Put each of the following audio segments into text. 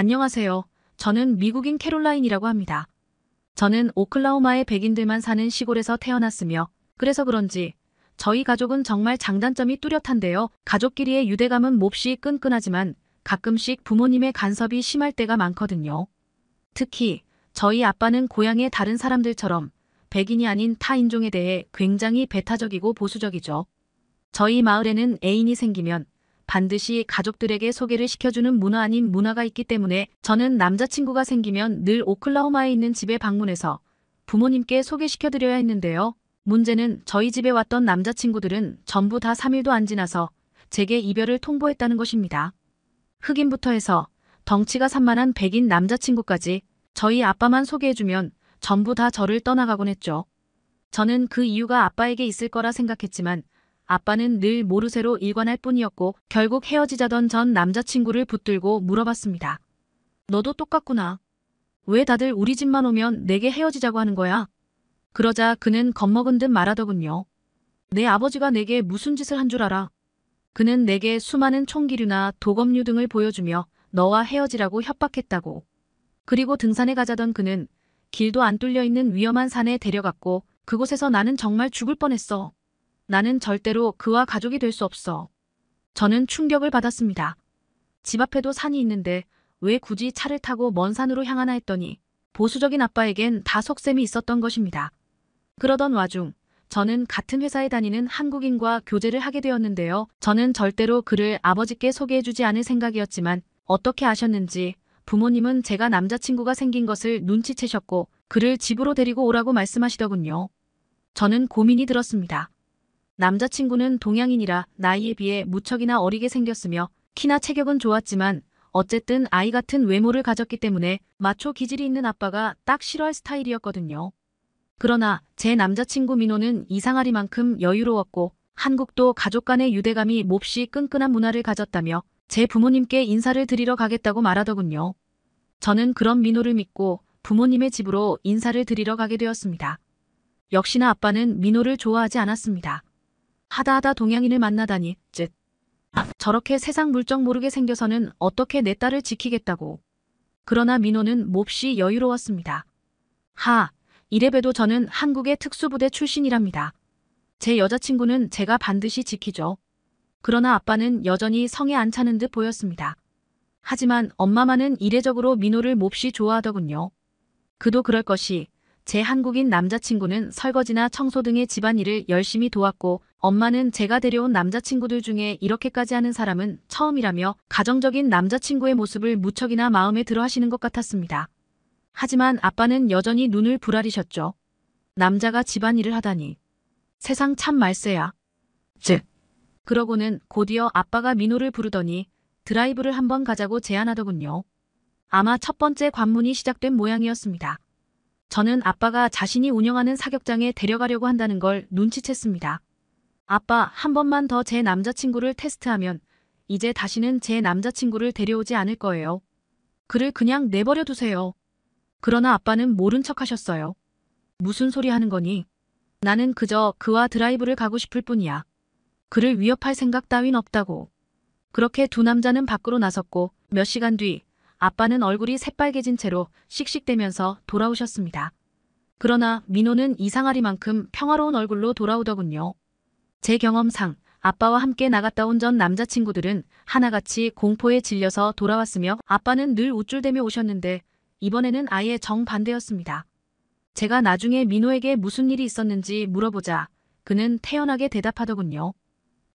안녕하세요. 저는 미국인 캐롤라인이라고 합니다. 저는 오클라호마의 백인들만 사는 시골에서 태어났으며 그래서 그런지 저희 가족은 정말 장단점이 뚜렷한데요. 가족끼리의 유대감은 몹시 끈끈하지만 가끔씩 부모님의 간섭이 심할 때가 많거든요. 특히 저희 아빠는 고향의 다른 사람들처럼 백인이 아닌 타 인종에 대해 굉장히 배타적이고 보수적이죠. 저희 마을에는 애인이 생기면 반드시 가족들에게 소개를 시켜주는 문화 아닌 문화가 있기 때문에 저는 남자친구가 생기면 늘 오클라호마에 있는 집에 방문해서 부모님께 소개시켜드려야 했는데요. 문제는 저희 집에 왔던 남자친구들은 전부 다 3일도 안 지나서 제게 이별을 통보했다는 것입니다. 흑인부터 해서 덩치가 산만한 백인 남자친구까지 저희 아빠만 소개해주면 전부 다 저를 떠나가곤 했죠. 저는 그 이유가 아빠에게 있을 거라 생각했지만 아빠는 늘 모르쇠로 일관할 뿐이었고 결국 헤어지자던 전 남자친구를 붙들고 물어봤습니다. 너도 똑같구나. 왜 다들 우리 집만 오면 내게 헤어지자고 하는 거야? 그러자 그는 겁먹은 듯 말하더군요. 내 아버지가 내게 무슨 짓을 한 줄 알아. 그는 내게 수많은 총기류나 도검류 등을 보여주며 너와 헤어지라고 협박했다고. 그리고 등산에 가자던 그는 길도 안 뚫려 있는 위험한 산에 데려갔고 그곳에서 나는 정말 죽을 뻔했어. 나는 절대로 그와 가족이 될 수 없어. 저는 충격을 받았습니다. 집 앞에도 산이 있는데 왜 굳이 차를 타고 먼 산으로 향하나 했더니 보수적인 아빠에겐 다 속셈이 있었던 것입니다. 그러던 와중 저는 같은 회사에 다니는 한국인과 교제를 하게 되었는데요. 저는 절대로 그를 아버지께 소개해주지 않을 생각이었지만 어떻게 아셨는지 부모님은 제가 남자친구가 생긴 것을 눈치채셨고 그를 집으로 데리고 오라고 말씀하시더군요. 저는 고민이 들었습니다. 남자친구는 동양인이라 나이에 비해 무척이나 어리게 생겼으며 키나 체격은 좋았지만 어쨌든 아이 같은 외모를 가졌기 때문에 마초 기질이 있는 아빠가 딱 싫어할 스타일이었거든요. 그러나 제 남자친구 민호는 이상하리만큼 여유로웠고 한국도 가족 간의 유대감이 몹시 끈끈한 문화를 가졌다며 제 부모님께 인사를 드리러 가겠다고 말하더군요. 저는 그런 민호를 믿고 부모님의 집으로 인사를 드리러 가게 되었습니다. 역시나 아빠는 민호를 좋아하지 않았습니다. 하다하다 동양인을 만나다니 쯧. 저렇게 세상 물정 모르게 생겨서는 어떻게 내 딸을 지키겠다고. 그러나 민호는 몹시 여유로웠습니다. 하, 이래봬도 저는 한국의 특수부대 출신이랍니다. 제 여자친구는 제가 반드시 지키죠. 그러나 아빠는 여전히 성에 안 차는 듯 보였습니다. 하지만 엄마만은 이례적으로 민호를 몹시 좋아하더군요. 그도 그럴 것이 제 한국인 남자친구는 설거지나 청소 등의 집안일을 열심히 도왔고 엄마는 제가 데려온 남자친구들 중에 이렇게까지 하는 사람은 처음이라며 가정적인 남자친구의 모습을 무척이나 마음에 들어 하시는 것 같았습니다. 하지만 아빠는 여전히 눈을 부라리셨죠. 남자가 집안일을 하다니. 세상 참 말세야. 즉. 그러고는 곧이어 아빠가 민호를 부르더니 드라이브를 한번 가자고 제안하더군요. 아마 첫 번째 관문이 시작된 모양이었습니다. 저는 아빠가 자신이 운영하는 사격장에 데려가려고 한다는 걸 눈치챘습니다. 아빠 한 번만 더 제 남자친구를 테스트하면 이제 다시는 제 남자친구를 데려오지 않을 거예요. 그를 그냥 내버려 두세요. 그러나 아빠는 모른 척 하셨어요. 무슨 소리 하는 거니? 나는 그저 그와 드라이브를 가고 싶을 뿐이야. 그를 위협할 생각 따윈 없다고. 그렇게 두 남자는 밖으로 나섰고 몇 시간 뒤 아빠는 얼굴이 새빨개진 채로 씩씩대면서 돌아오셨습니다. 그러나 민호는 이상하리만큼 평화로운 얼굴로 돌아오더군요. 제 경험상 아빠와 함께 나갔다 온 전 남자친구들은 하나같이 공포에 질려서 돌아왔으며 아빠는 늘 우쭐대며 오셨는데 이번에는 아예 정반대였습니다. 제가 나중에 민호에게 무슨 일이 있었는지 물어보자 그는 태연하게 대답하더군요.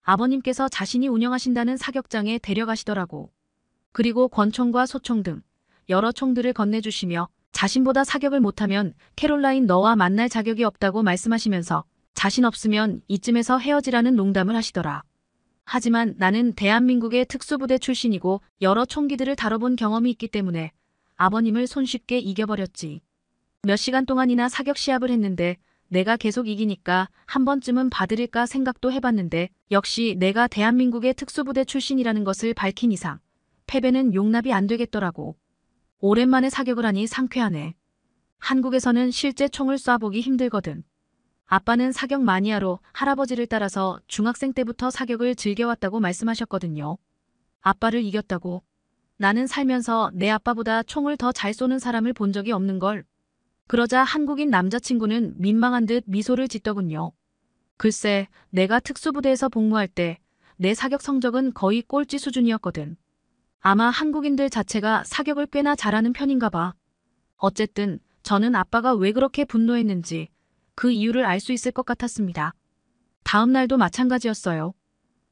아버님께서 자신이 운영하신다는 사격장에 데려가시더라고. 그리고 권총과 소총 등 여러 총들을 건네주시며 자신보다 사격을 못하면 캐롤라인 너와 만날 자격이 없다고 말씀하시면서 자신 없으면 이쯤에서 헤어지라는 농담을 하시더라. 하지만 나는 대한민국의 특수부대 출신이고 여러 총기들을 다뤄본 경험이 있기 때문에 아버님을 손쉽게 이겨버렸지. 몇 시간 동안이나 사격 시합을 했는데 내가 계속 이기니까 한 번쯤은 봐드릴까 생각도 해봤는데 역시 내가 대한민국의 특수부대 출신이라는 것을 밝힌 이상 패배는 용납이 안 되겠더라고. 오랜만에 사격을 하니 상쾌하네. 한국에서는 실제 총을 쏴보기 힘들거든. 아빠는 사격 마니아로 할아버지를 따라서 중학생 때부터 사격을 즐겨왔다고 말씀하셨거든요. 아빠를 이겼다고. 나는 살면서 내 아빠보다 총을 더 잘 쏘는 사람을 본 적이 없는 걸. 그러자 한국인 남자친구는 민망한 듯 미소를 짓더군요. 글쎄, 내가 특수부대에서 복무할 때 내 사격 성적은 거의 꼴찌 수준이었거든. 아마 한국인들 자체가 사격을 꽤나 잘하는 편인가 봐. 어쨌든 저는 아빠가 왜 그렇게 분노했는지 그 이유를 알 수 있을 것 같았습니다. 다음 날도 마찬가지였어요.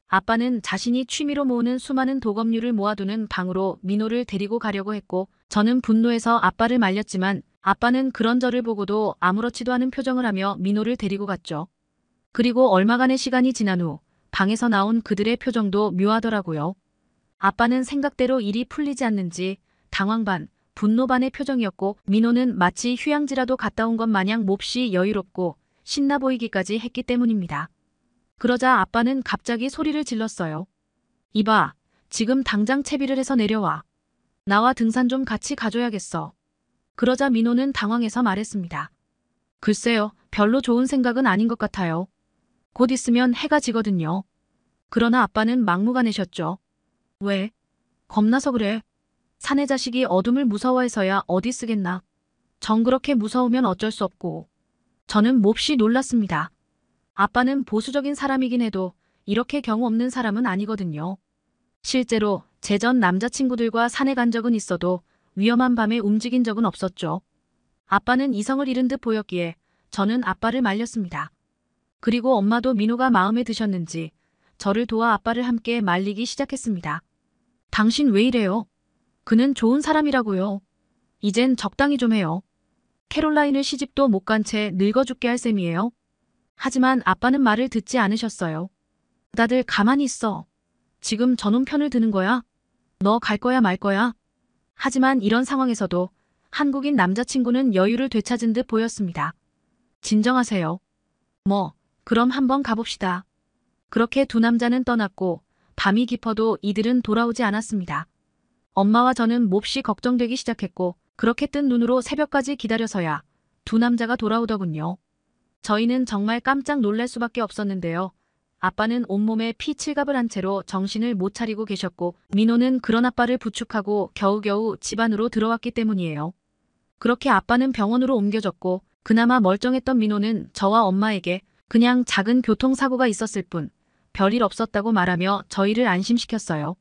아빠는 자신이 취미로 모으는 수많은 도검류를 모아두는 방으로 민호를 데리고 가려고 했고 저는 분노해서 아빠를 말렸지만 아빠는 그런 저를 보고도 아무렇지도 않은 표정을 하며 민호를 데리고 갔죠. 그리고 얼마간의 시간이 지난 후 방에서 나온 그들의 표정도 묘하더라고요. 아빠는 생각대로 일이 풀리지 않는지 당황 반, 분노 반의 표정이었고 민호는 마치 휴양지라도 갔다 온 것 마냥 몹시 여유롭고 신나 보이기까지 했기 때문입니다. 그러자 아빠는 갑자기 소리를 질렀어요. 이봐, 지금 당장 채비를 해서 내려와. 나와 등산 좀 같이 가줘야겠어. 그러자 민호는 당황해서 말했습니다. 글쎄요, 별로 좋은 생각은 아닌 것 같아요. 곧 있으면 해가 지거든요. 그러나 아빠는 막무가내셨죠. 왜? 겁나서 그래. 사내 자식이 어둠을 무서워해서야 어디 쓰겠나. 전 그렇게 무서우면 어쩔 수 없고. 저는 몹시 놀랐습니다. 아빠는 보수적인 사람이긴 해도 이렇게 경우 없는 사람은 아니거든요. 실제로 제 전 남자친구들과 산에 간 적은 있어도 위험한 밤에 움직인 적은 없었죠. 아빠는 이성을 잃은 듯 보였기에 저는 아빠를 말렸습니다. 그리고 엄마도 민호가 마음에 드셨는지 저를 도와 아빠를 함께 말리기 시작했습니다. 당신 왜 이래요? 그는 좋은 사람이라고요. 이젠 적당히 좀 해요. 캐롤라인을 시집도 못 간 채 늙어 죽게 할 셈이에요. 하지만 아빠는 말을 듣지 않으셨어요. 나들 가만히 있어. 지금 전원 편을 드는 거야? 너 갈 거야 말 거야? 하지만 이런 상황에서도 한국인 남자친구는 여유를 되찾은 듯 보였습니다. 진정하세요. 뭐, 그럼 한번 가봅시다. 그렇게 두 남자는 떠났고 밤이 깊어도 이들은 돌아오지 않았습니다. 엄마와 저는 몹시 걱정되기 시작했고 그렇게 뜬 눈으로 새벽까지 기다려서야 두 남자가 돌아오더군요. 저희는 정말 깜짝 놀랄 수밖에 없었는데요. 아빠는 온몸에 피칠갑을 한 채로 정신을 못 차리고 계셨고 민호는 그런 아빠를 부축하고 겨우겨우 집안으로 들어왔기 때문이에요. 그렇게 아빠는 병원으로 옮겨졌고 그나마 멀쩡했던 민호는 저와 엄마에게 그냥 작은 교통사고가 있었을 뿐 별일 없었다고 말하며 저희를 안심시켰어요.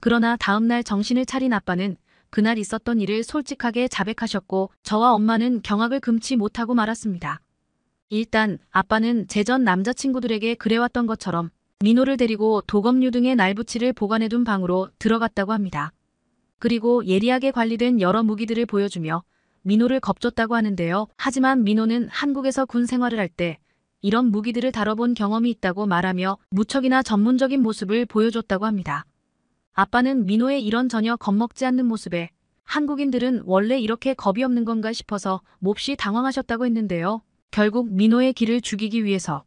그러나 다음날 정신을 차린 아빠는 그날 있었던 일을 솔직하게 자백하셨고 저와 엄마는 경악을 금치 못하고 말았습니다. 일단 아빠는 제 전 남자친구들에게 그래왔던 것처럼 민호를 데리고 도검류 등의 날부치를 보관해둔 방으로 들어갔다고 합니다. 그리고 예리하게 관리된 여러 무기들을 보여주며 민호를 겁줬다고 하는데요. 하지만 민호는 한국에서 군 생활을 할때 이런 무기들을 다뤄본 경험이 있다고 말하며 무척이나 전문적인 모습을 보여줬다고 합니다. 아빠는 민호의 이런 전혀 겁먹지 않는 모습에 한국인들은 원래 이렇게 겁이 없는 건가 싶어서 몹시 당황하셨다고 했는데요. 결국 민호의 길을 죽이기 위해서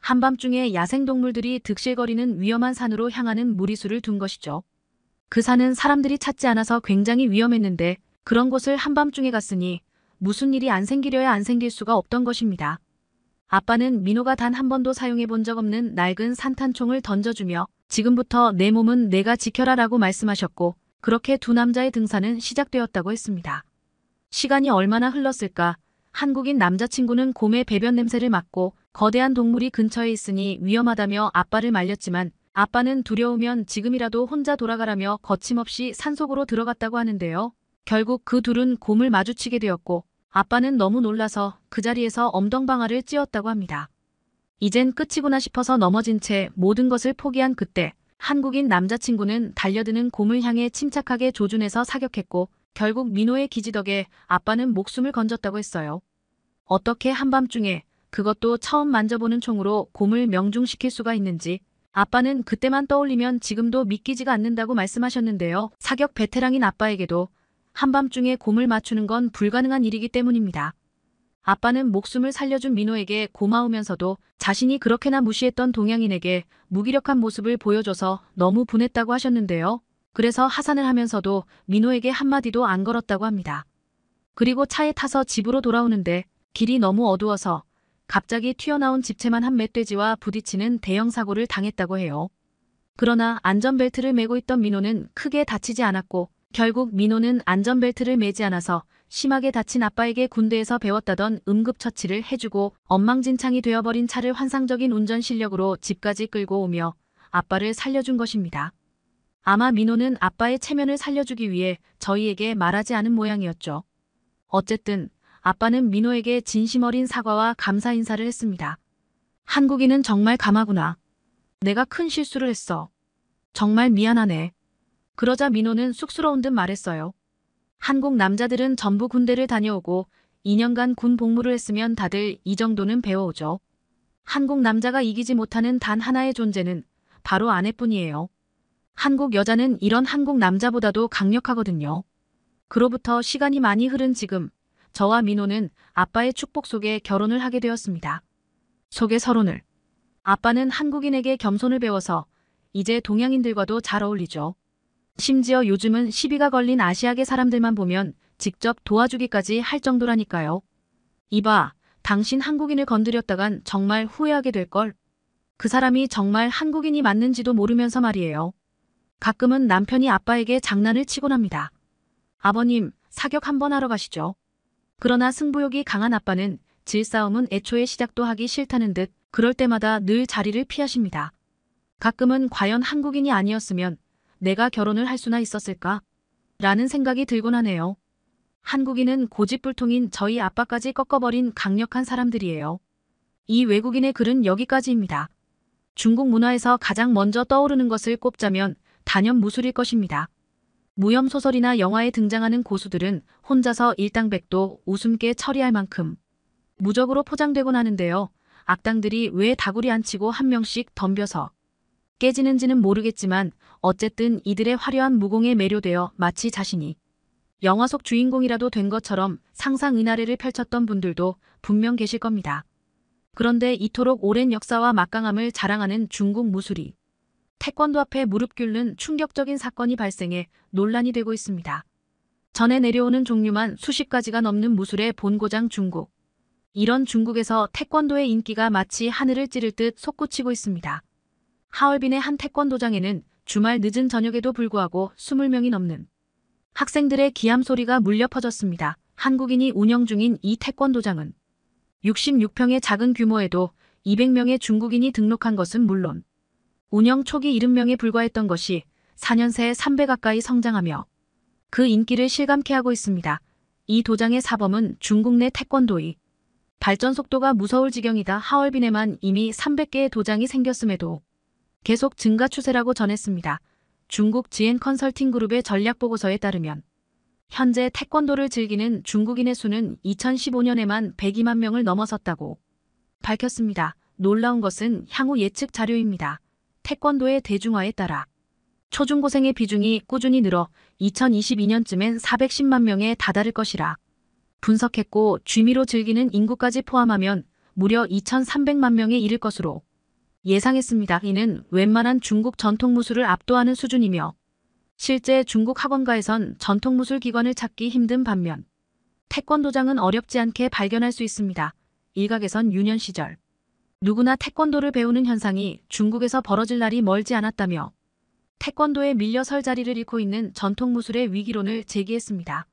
한밤중에 야생동물들이 득실거리는 위험한 산으로 향하는 무리수를 둔 것이죠. 그 산은 사람들이 찾지 않아서 굉장히 위험했는데 그런 곳을 한밤중에 갔으니 무슨 일이 안 생기려야 안 생길 수가 없던 것입니다. 아빠는 민호가 단 한 번도 사용해 본 적 없는 낡은 산탄총을 던져주며 지금부터 내 몸은 내가 지켜라 라고 말씀하셨고 그렇게 두 남자의 등산은 시작되었다고 했습니다. 시간이 얼마나 흘렀을까 한국인 남자친구는 곰의 배변 냄새를 맡고 거대한 동물이 근처에 있으니 위험하다며 아빠를 말렸지만 아빠는 두려우면 지금이라도 혼자 돌아가라며 거침없이 산속으로 들어갔다고 하는데요. 결국 그 둘은 곰을 마주치게 되었고 아빠는 너무 놀라서 그 자리에서 엉덩방아를 찧었다고 합니다. 이젠 끝이구나 싶어서 넘어진 채 모든 것을 포기한 그때 한국인 남자친구는 달려드는 곰을 향해 침착하게 조준해서 사격했고 결국 민호의 기지덕에 아빠는 목숨을 건졌다고 했어요. 어떻게 한밤중에 그것도 처음 만져보는 총으로 곰을 명중시킬 수가 있는지 아빠는 그때만 떠올리면 지금도 믿기지가 않는다고 말씀하셨는데요. 사격 베테랑인 아빠에게도 한밤중에 곰을 맞추는 건 불가능한 일이기 때문입니다. 아빠는 목숨을 살려준 민호에게 고마우면서도 자신이 그렇게나 무시했던 동양인에게 무기력한 모습을 보여줘서 너무 분했다고 하셨는데요. 그래서 하산을 하면서도 민호에게 한마디도 안 걸었다고 합니다. 그리고 차에 타서 집으로 돌아오는데 길이 너무 어두워서 갑자기 튀어나온 집채만 한 멧돼지와 부딪히는 대형 사고를 당했다고 해요. 그러나 안전벨트를 메고 있던 민호는 크게 다치지 않았고 결국 민호는 안전벨트를 매지 않아서 심하게 다친 아빠에게 군대에서 배웠다던 응급처치를 해주고 엉망진창이 되어버린 차를 환상적인 운전 실력으로 집까지 끌고 오며 아빠를 살려준 것입니다. 아마 민호는 아빠의 체면을 살려주기 위해 저희에게 말하지 않은 모양이었죠. 어쨌든 아빠는 민호에게 진심 어린 사과와 감사 인사를 했습니다. 한국인은 정말 감하구나. 내가 큰 실수를 했어. 정말 미안하네. 그러자 민호는 쑥스러운 듯 말했어요. 한국 남자들은 전부 군대를 다녀오고 2년간 군 복무를 했으면 다들 이 정도는 배워오죠. 한국 남자가 이기지 못하는 단 하나의 존재는 바로 아내뿐이에요. 한국 여자는 이런 한국 남자보다도 강력하거든요. 그로부터 시간이 많이 흐른 지금 저와 민호는 아빠의 축복 속에 결혼을 하게 되었습니다. 속의 서론을. 아빠는 한국인에게 겸손을 배워서 이제 동양인들과도 잘 어울리죠. 심지어 요즘은 시비가 걸린 아시아계 사람들만 보면 직접 도와주기까지 할 정도라니까요. 이봐, 당신 한국인을 건드렸다간 정말 후회하게 될걸. 그 사람이 정말 한국인이 맞는지도 모르면서 말이에요. 가끔은 남편이 아빠에게 장난을 치곤 합니다. 아버님, 사격 한번 하러 가시죠. 그러나 승부욕이 강한 아빠는 질싸움은 애초에 시작도 하기 싫다는 듯 그럴 때마다 늘 자리를 피하십니다. 가끔은 과연 한국인이 아니었으면 내가 결혼을 할 수나 있었을까? 라는 생각이 들곤 하네요. 한국인은 고집불통인 저희 아빠까지 꺾어버린 강력한 사람들이에요. 이 외국인의 글은 여기까지입니다. 중국 문화에서 가장 먼저 떠오르는 것을 꼽자면 단연 무술일 것입니다. 무협소설이나 영화에 등장하는 고수들은 혼자서 일당백도 웃음께 처리할 만큼 무적으로 포장되곤 하는데요. 악당들이 왜 다구리 안 치고 한 명씩 덤벼서 깨지는지는 모르겠지만 어쨌든 이들의 화려한 무공에 매료되어 마치 자신이 영화 속 주인공이라도 된 것처럼 상상 은하래를 펼쳤던 분들도 분명 계실 겁니다. 그런데 이토록 오랜 역사와 막강함을 자랑하는 중국 무술이 태권도 앞에 무릎 꿇는 충격적인 사건이 발생해 논란이 되고 있습니다. 전에 내려오는 종류만 수십 가지가 넘는 무술의 본고장 중국. 이런 중국에서 태권도의 인기가 마치 하늘을 찌를 듯 솟구치고 있습니다. 하얼빈의 한 태권도장에는 주말 늦은 저녁에도 불구하고 20명이 넘는 학생들의 기함 소리가 물려 퍼졌습니다. 한국인이 운영 중인 이 태권도장은 66평의 작은 규모에도 200명의 중국인이 등록한 것은 물론 운영 초기 70명에 불과했던 것이 4년 새에 3배 가까이 성장하며 그 인기를 실감케 하고 있습니다. 이 도장의 사범은 중국 내 태권도의 발전 속도가 무서울 지경이다 하얼빈에만 이미 300개의 도장이 생겼음에도 계속 증가 추세라고 전했습니다. 중국 지엔 컨설팅 그룹의 전략 보고서에 따르면 현재 태권도를 즐기는 중국인의 수는 2015년에만 102만 명을 넘어섰다고 밝혔습니다. 놀라운 것은 향후 예측 자료입니다. 태권도의 대중화에 따라 초중고생의 비중이 꾸준히 늘어 2022년쯤엔 410만 명에 다다를 것이라 분석했고 취미로 즐기는 인구까지 포함하면 무려 2,300만 명에 이를 것으로 예상했습니다. 이는 웬만한 중국 전통무술을 압도하는 수준이며 실제 중국 학원가에선 전통무술 기관을 찾기 힘든 반면 태권도장은 어렵지 않게 발견할 수 있습니다. 일각에선 유년 시절 누구나 태권도를 배우는 현상이 중국에서 벌어질 날이 멀지 않았다며 태권도에 밀려 설 자리를 잃고 있는 전통무술의 위기론을 제기했습니다.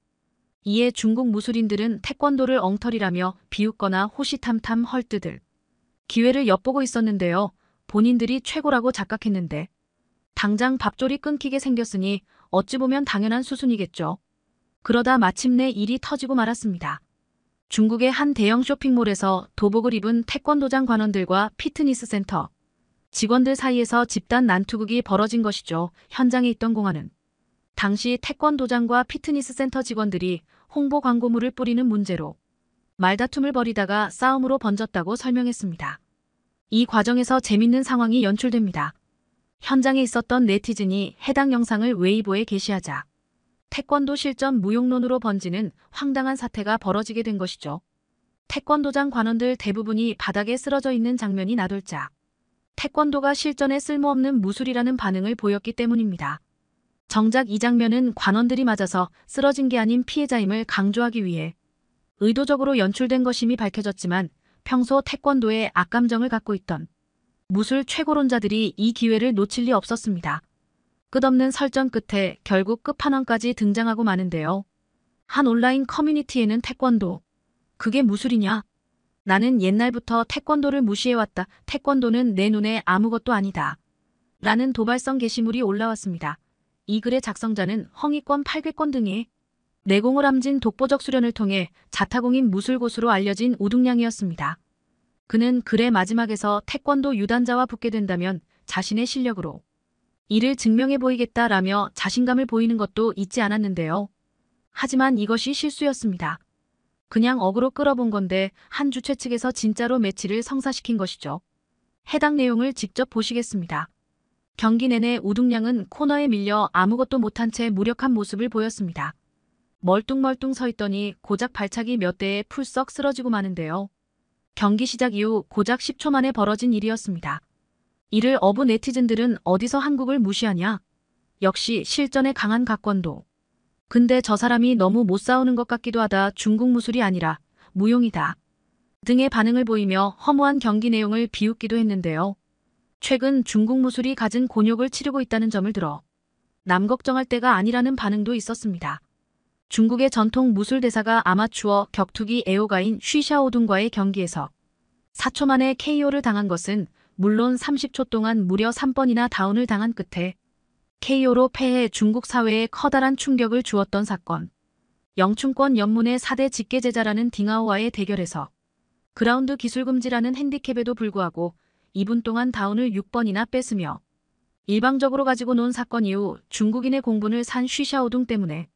이에 중국 무술인들은 태권도를 엉터리라며 비웃거나 호시탐탐 헐뜨들 기회를 엿보고 있었는데요. 본인들이 최고라고 착각했는데 당장 밥조리 끊기게 생겼으니 어찌 보면 당연한 수순이겠죠. 그러다 마침내 일이 터지고 말았습니다. 중국의 한 대형 쇼핑몰에서 도복을 입은 태권도장 관원들과 피트니스 센터, 직원들 사이에서 집단 난투극이 벌어진 것이죠. 현장에 있던 공안은. 당시 태권도장과 피트니스 센터 직원들이 홍보 광고물을 뿌리는 문제로 말다툼을 벌이다가 싸움으로 번졌다고 설명했습니다. 이 과정에서 재밌는 상황이 연출됩니다. 현장에 있었던 네티즌이 해당 영상을 웨이보에 게시하자 태권도 실전 무용론으로 번지는 황당한 사태가 벌어지게 된 것이죠. 태권도장 관원들 대부분이 바닥에 쓰러져 있는 장면이 나돌자 태권도가 실전에 쓸모없는 무술이라는 반응을 보였기 때문입니다. 정작 이 장면은 관원들이 맞아서 쓰러진 게 아닌 피해자임을 강조하기 위해 의도적으로 연출된 것임이 밝혀졌지만 평소 태권도에 악감정을 갖고 있던 무술 최고론자들이 이 기회를 놓칠 리 없었습니다. 끝없는 설전 끝에 결국 끝판왕까지 등장하고 마는데요. 한 온라인 커뮤니티에는 태권도. 그게 무술이냐? 나는 옛날부터 태권도를 무시해왔다. 태권도는 내 눈에 아무것도 아니다. 라는 도발성 게시물이 올라왔습니다. 이 글의 작성자는 헝이권, 팔괘권 등의 내공을 암진 독보적 수련을 통해 자타공인 무술고수로 알려진 우둥량이었습니다 그는 글의 마지막에서 태권도 유단자와 붙게 된다면 자신의 실력으로 이를 증명해 보이겠다라며 자신감을 보이는 것도 잊지 않았는데요. 하지만 이것이 실수였습니다. 그냥 어그로 끌어본 건데 한 주최 측에서 진짜로 매치를 성사시킨 것이죠. 해당 내용을 직접 보시겠습니다. 경기 내내 우둥량은 코너에 밀려 아무것도 못한 채 무력한 모습을 보였습니다. 멀뚱멀뚱 서 있더니 고작 발차기 몇 대에 풀썩 쓰러지고 마는데요. 경기 시작 이후 고작 10초 만에 벌어진 일이었습니다. 이를 어부 네티즌들은 어디서 한국을 무시하냐? 역시 실전에 강한 각권도. 근데 저 사람이 너무 못 싸우는 것 같기도 하다 중국 무술이 아니라 무용이다. 등의 반응을 보이며 허무한 경기 내용을 비웃기도 했는데요. 최근 중국 무술이 가진 곤욕을 치르고 있다는 점을 들어 남 걱정할 때가 아니라는 반응도 있었습니다. 중국의 전통 무술대사가 아마추어 격투기 애호가인 쉬샤오둔과의 경기에서 4초 만에 KO를 당한 것은 물론 30초 동안 무려 3번이나 다운을 당한 끝에 KO로 패해 중국 사회에 커다란 충격을 주었던 사건. 영춘권 연문의 4대 직계제자라는 딩하오와의 대결에서 그라운드 기술금지라는 핸디캡에도 불구하고 2분 동안 다운을 6번이나 뺐으며 일방적으로 가지고 논 사건 이후 중국인의 공분을 산 쉬샤오둥 때문에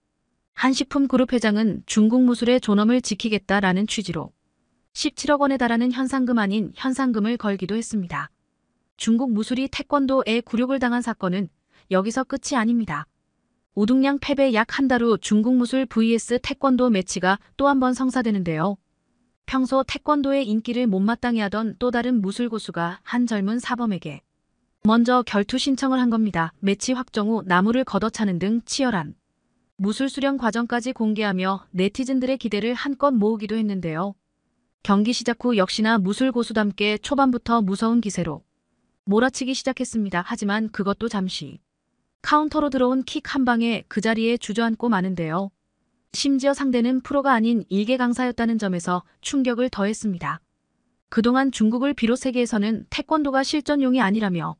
한식품그룹 회장은 중국 무술의 존엄을 지키겠다라는 취지로 17억 원에 달하는 현상금 아닌 현상금을 걸기도 했습니다. 중국 무술이 태권도에 굴욕을 당한 사건은 여기서 끝이 아닙니다. 오동량 패배 약 한 달 후 중국 무술 vs 태권도 매치가 또 한 번 성사되는데요. 평소 태권도의 인기를 못마땅해 하던 또 다른 무술 고수가 한 젊은 사범에게 먼저 결투 신청을 한 겁니다. 매치 확정 후 나무를 걷어차는 등 치열한 무술 수련 과정까지 공개하며 네티즌들의 기대를 한껏 모으기도 했는데요. 경기 시작 후 역시나 무술 고수답게 초반부터 무서운 기세로 몰아치기 시작했습니다. 하지만 그것도 잠시 카운터로 들어온 킥 한 방에 그 자리에 주저앉고 마는데요. 심지어 상대는 프로가 아닌 일개 강사였다는 점에서 충격을 더했습니다. 그동안 중국을 비롯 세계에서는 태권도가 실전용이 아니라며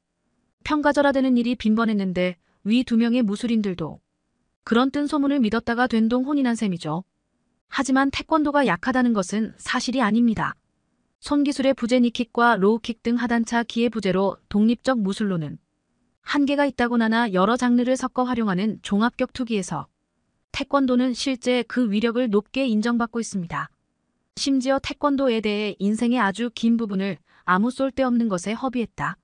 평가절하되는 일이 빈번했는데 위 두 명의 무술인들도 그런 뜬소문을 믿었다가 된동 혼인한 셈이죠. 하지만 태권도가 약하다는 것은 사실이 아닙니다. 손기술의 부재니킥과 로우킥 등 하단차 기회부재로 독립적 무술로는 한계가 있다고나나 여러 장르를 섞어 활용하는 종합격투기에서 태권도는 실제 그 위력을 높게 인정받고 있습니다. 심지어 태권도에 대해 인생의 아주 긴 부분을 아무 쏠 데없는 것에 허비했다.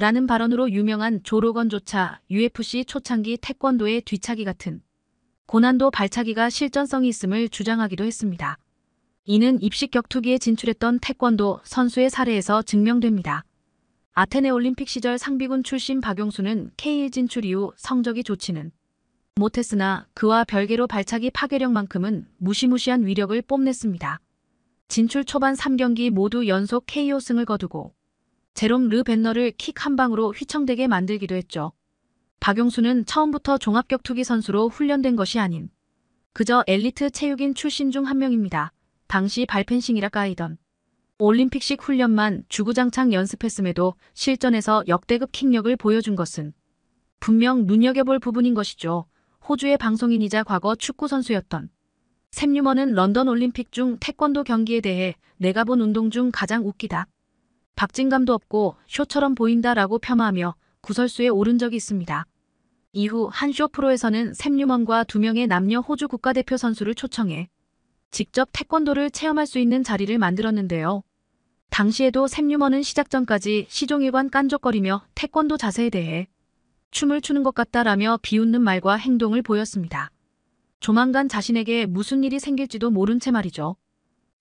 라는 발언으로 유명한 조로건조차 UFC 초창기 태권도의 뒤차기 같은 고난도 발차기가 실전성이 있음을 주장하기도 했습니다. 이는 입식 격투기에 진출했던 태권도 선수의 사례에서 증명됩니다. 아테네 올림픽 시절 상비군 출신 박용수는 K1 진출 이후 성적이 좋지는 못했으나 그와 별개로 발차기 파괴력만큼은 무시무시한 위력을 뽐냈습니다. 진출 초반 3경기 모두 연속 KO승을 거두고 제롬 르 벤너를 킥 한 방으로 휘청대게 만들기도 했죠. 박용수는 처음부터 종합격투기 선수로 훈련된 것이 아닌 그저 엘리트 체육인 출신 중 한 명입니다. 당시 발펜싱이라 까이던 올림픽식 훈련만 주구장창 연습했음에도 실전에서 역대급 킥력을 보여준 것은 분명 눈여겨볼 부분인 것이죠. 호주의 방송인이자 과거 축구선수였던 샘유머는 런던 올림픽 중 태권도 경기에 대해 내가 본 운동 중 가장 웃기다. 박진감도 없고 쇼처럼 보인다라고 폄하하며 구설수에 오른 적이 있습니다. 이후 한 쇼프로에서는 샘유먼과 두 명의 남녀 호주 국가대표 선수를 초청해 직접 태권도를 체험할 수 있는 자리를 만들었는데요. 당시에도 샘유먼은 시작 전까지 시종일관 깐족거리며 태권도 자세에 대해 춤을 추는 것 같다라며 비웃는 말과 행동을 보였습니다. 조만간 자신에게 무슨 일이 생길지도 모른 채 말이죠.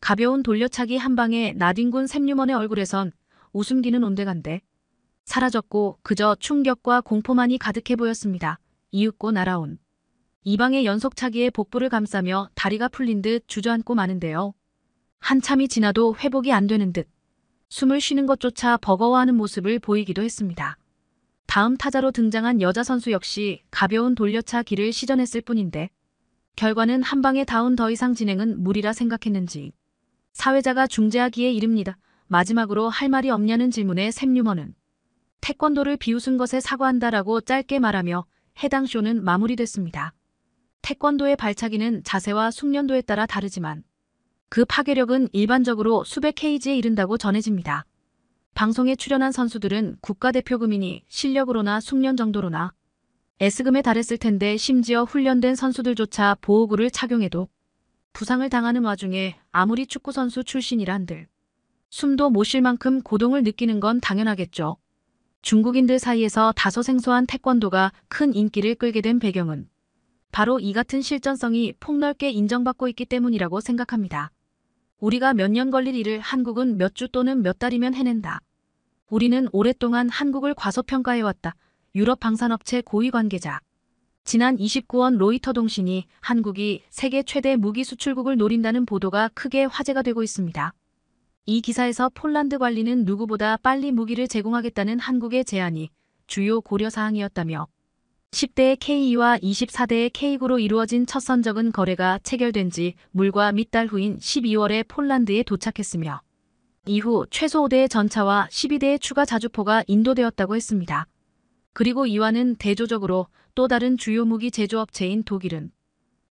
가벼운 돌려차기 한 방에 나딘군 샘유먼의 얼굴에선 웃음기는 온데간데 사라졌고 그저 충격과 공포만이 가득해 보였습니다. 이윽고 날아온 이방의 연속차기에 복부를 감싸며 다리가 풀린 듯 주저앉고 마는데요. 한참이 지나도 회복이 안 되는 듯 숨을 쉬는 것조차 버거워하는 모습을 보이기도 했습니다. 다음 타자로 등장한 여자 선수 역시 가벼운 돌려차 길을 시전했을 뿐인데 결과는 한 방에 다운 더 이상 진행은 무리라 생각했는지 사회자가 중재하기에 이릅니다. 마지막으로 할 말이 없냐는 질문에 샘류머는 태권도를 비웃은 것에 사과한다라고 짧게 말하며 해당 쇼는 마무리됐습니다. 태권도의 발차기는 자세와 숙련도에 따라 다르지만 그 파괴력은 일반적으로 수백 케이지에 이른다고 전해집니다. 방송에 출연한 선수들은 국가대표금이니 실력으로나 숙련 정도로나 S금에 달했을 텐데 심지어 훈련된 선수들조차 보호구를 착용해도 부상을 당하는 와중에 아무리 축구선수 출신이란들 숨도 못 쉴 만큼 고동을 느끼는 건 당연하겠죠. 중국인들 사이에서 다소 생소한 태권도가 큰 인기를 끌게 된 배경은 바로 이 같은 실전성이 폭넓게 인정받고 있기 때문이라고 생각합니다. 우리가 몇 년 걸릴 일을 한국은 몇 주 또는 몇 달이면 해낸다. 우리는 오랫동안 한국을 과소평가해왔다. 유럽 방산업체 고위 관계자. 지난 29원 로이터 동신이 한국이 세계 최대 무기 수출국을 노린다는 보도가 크게 화제가 되고 있습니다. 이 기사에서 폴란드 관리는 누구보다 빨리 무기를 제공하겠다는 한국의 제안이 주요 고려사항이었다며 10대의 k e 와 24대의 K9로 이루어진 첫 선적은 거래가 체결된 지 물과 밑달 후인 12월에 폴란드에 도착했으며 이후 최소 5대의 전차와 12대의 추가 자주포가 인도되었다고 했습니다. 그리고 이와는 대조적으로 또 다른 주요 무기 제조업체인 독일은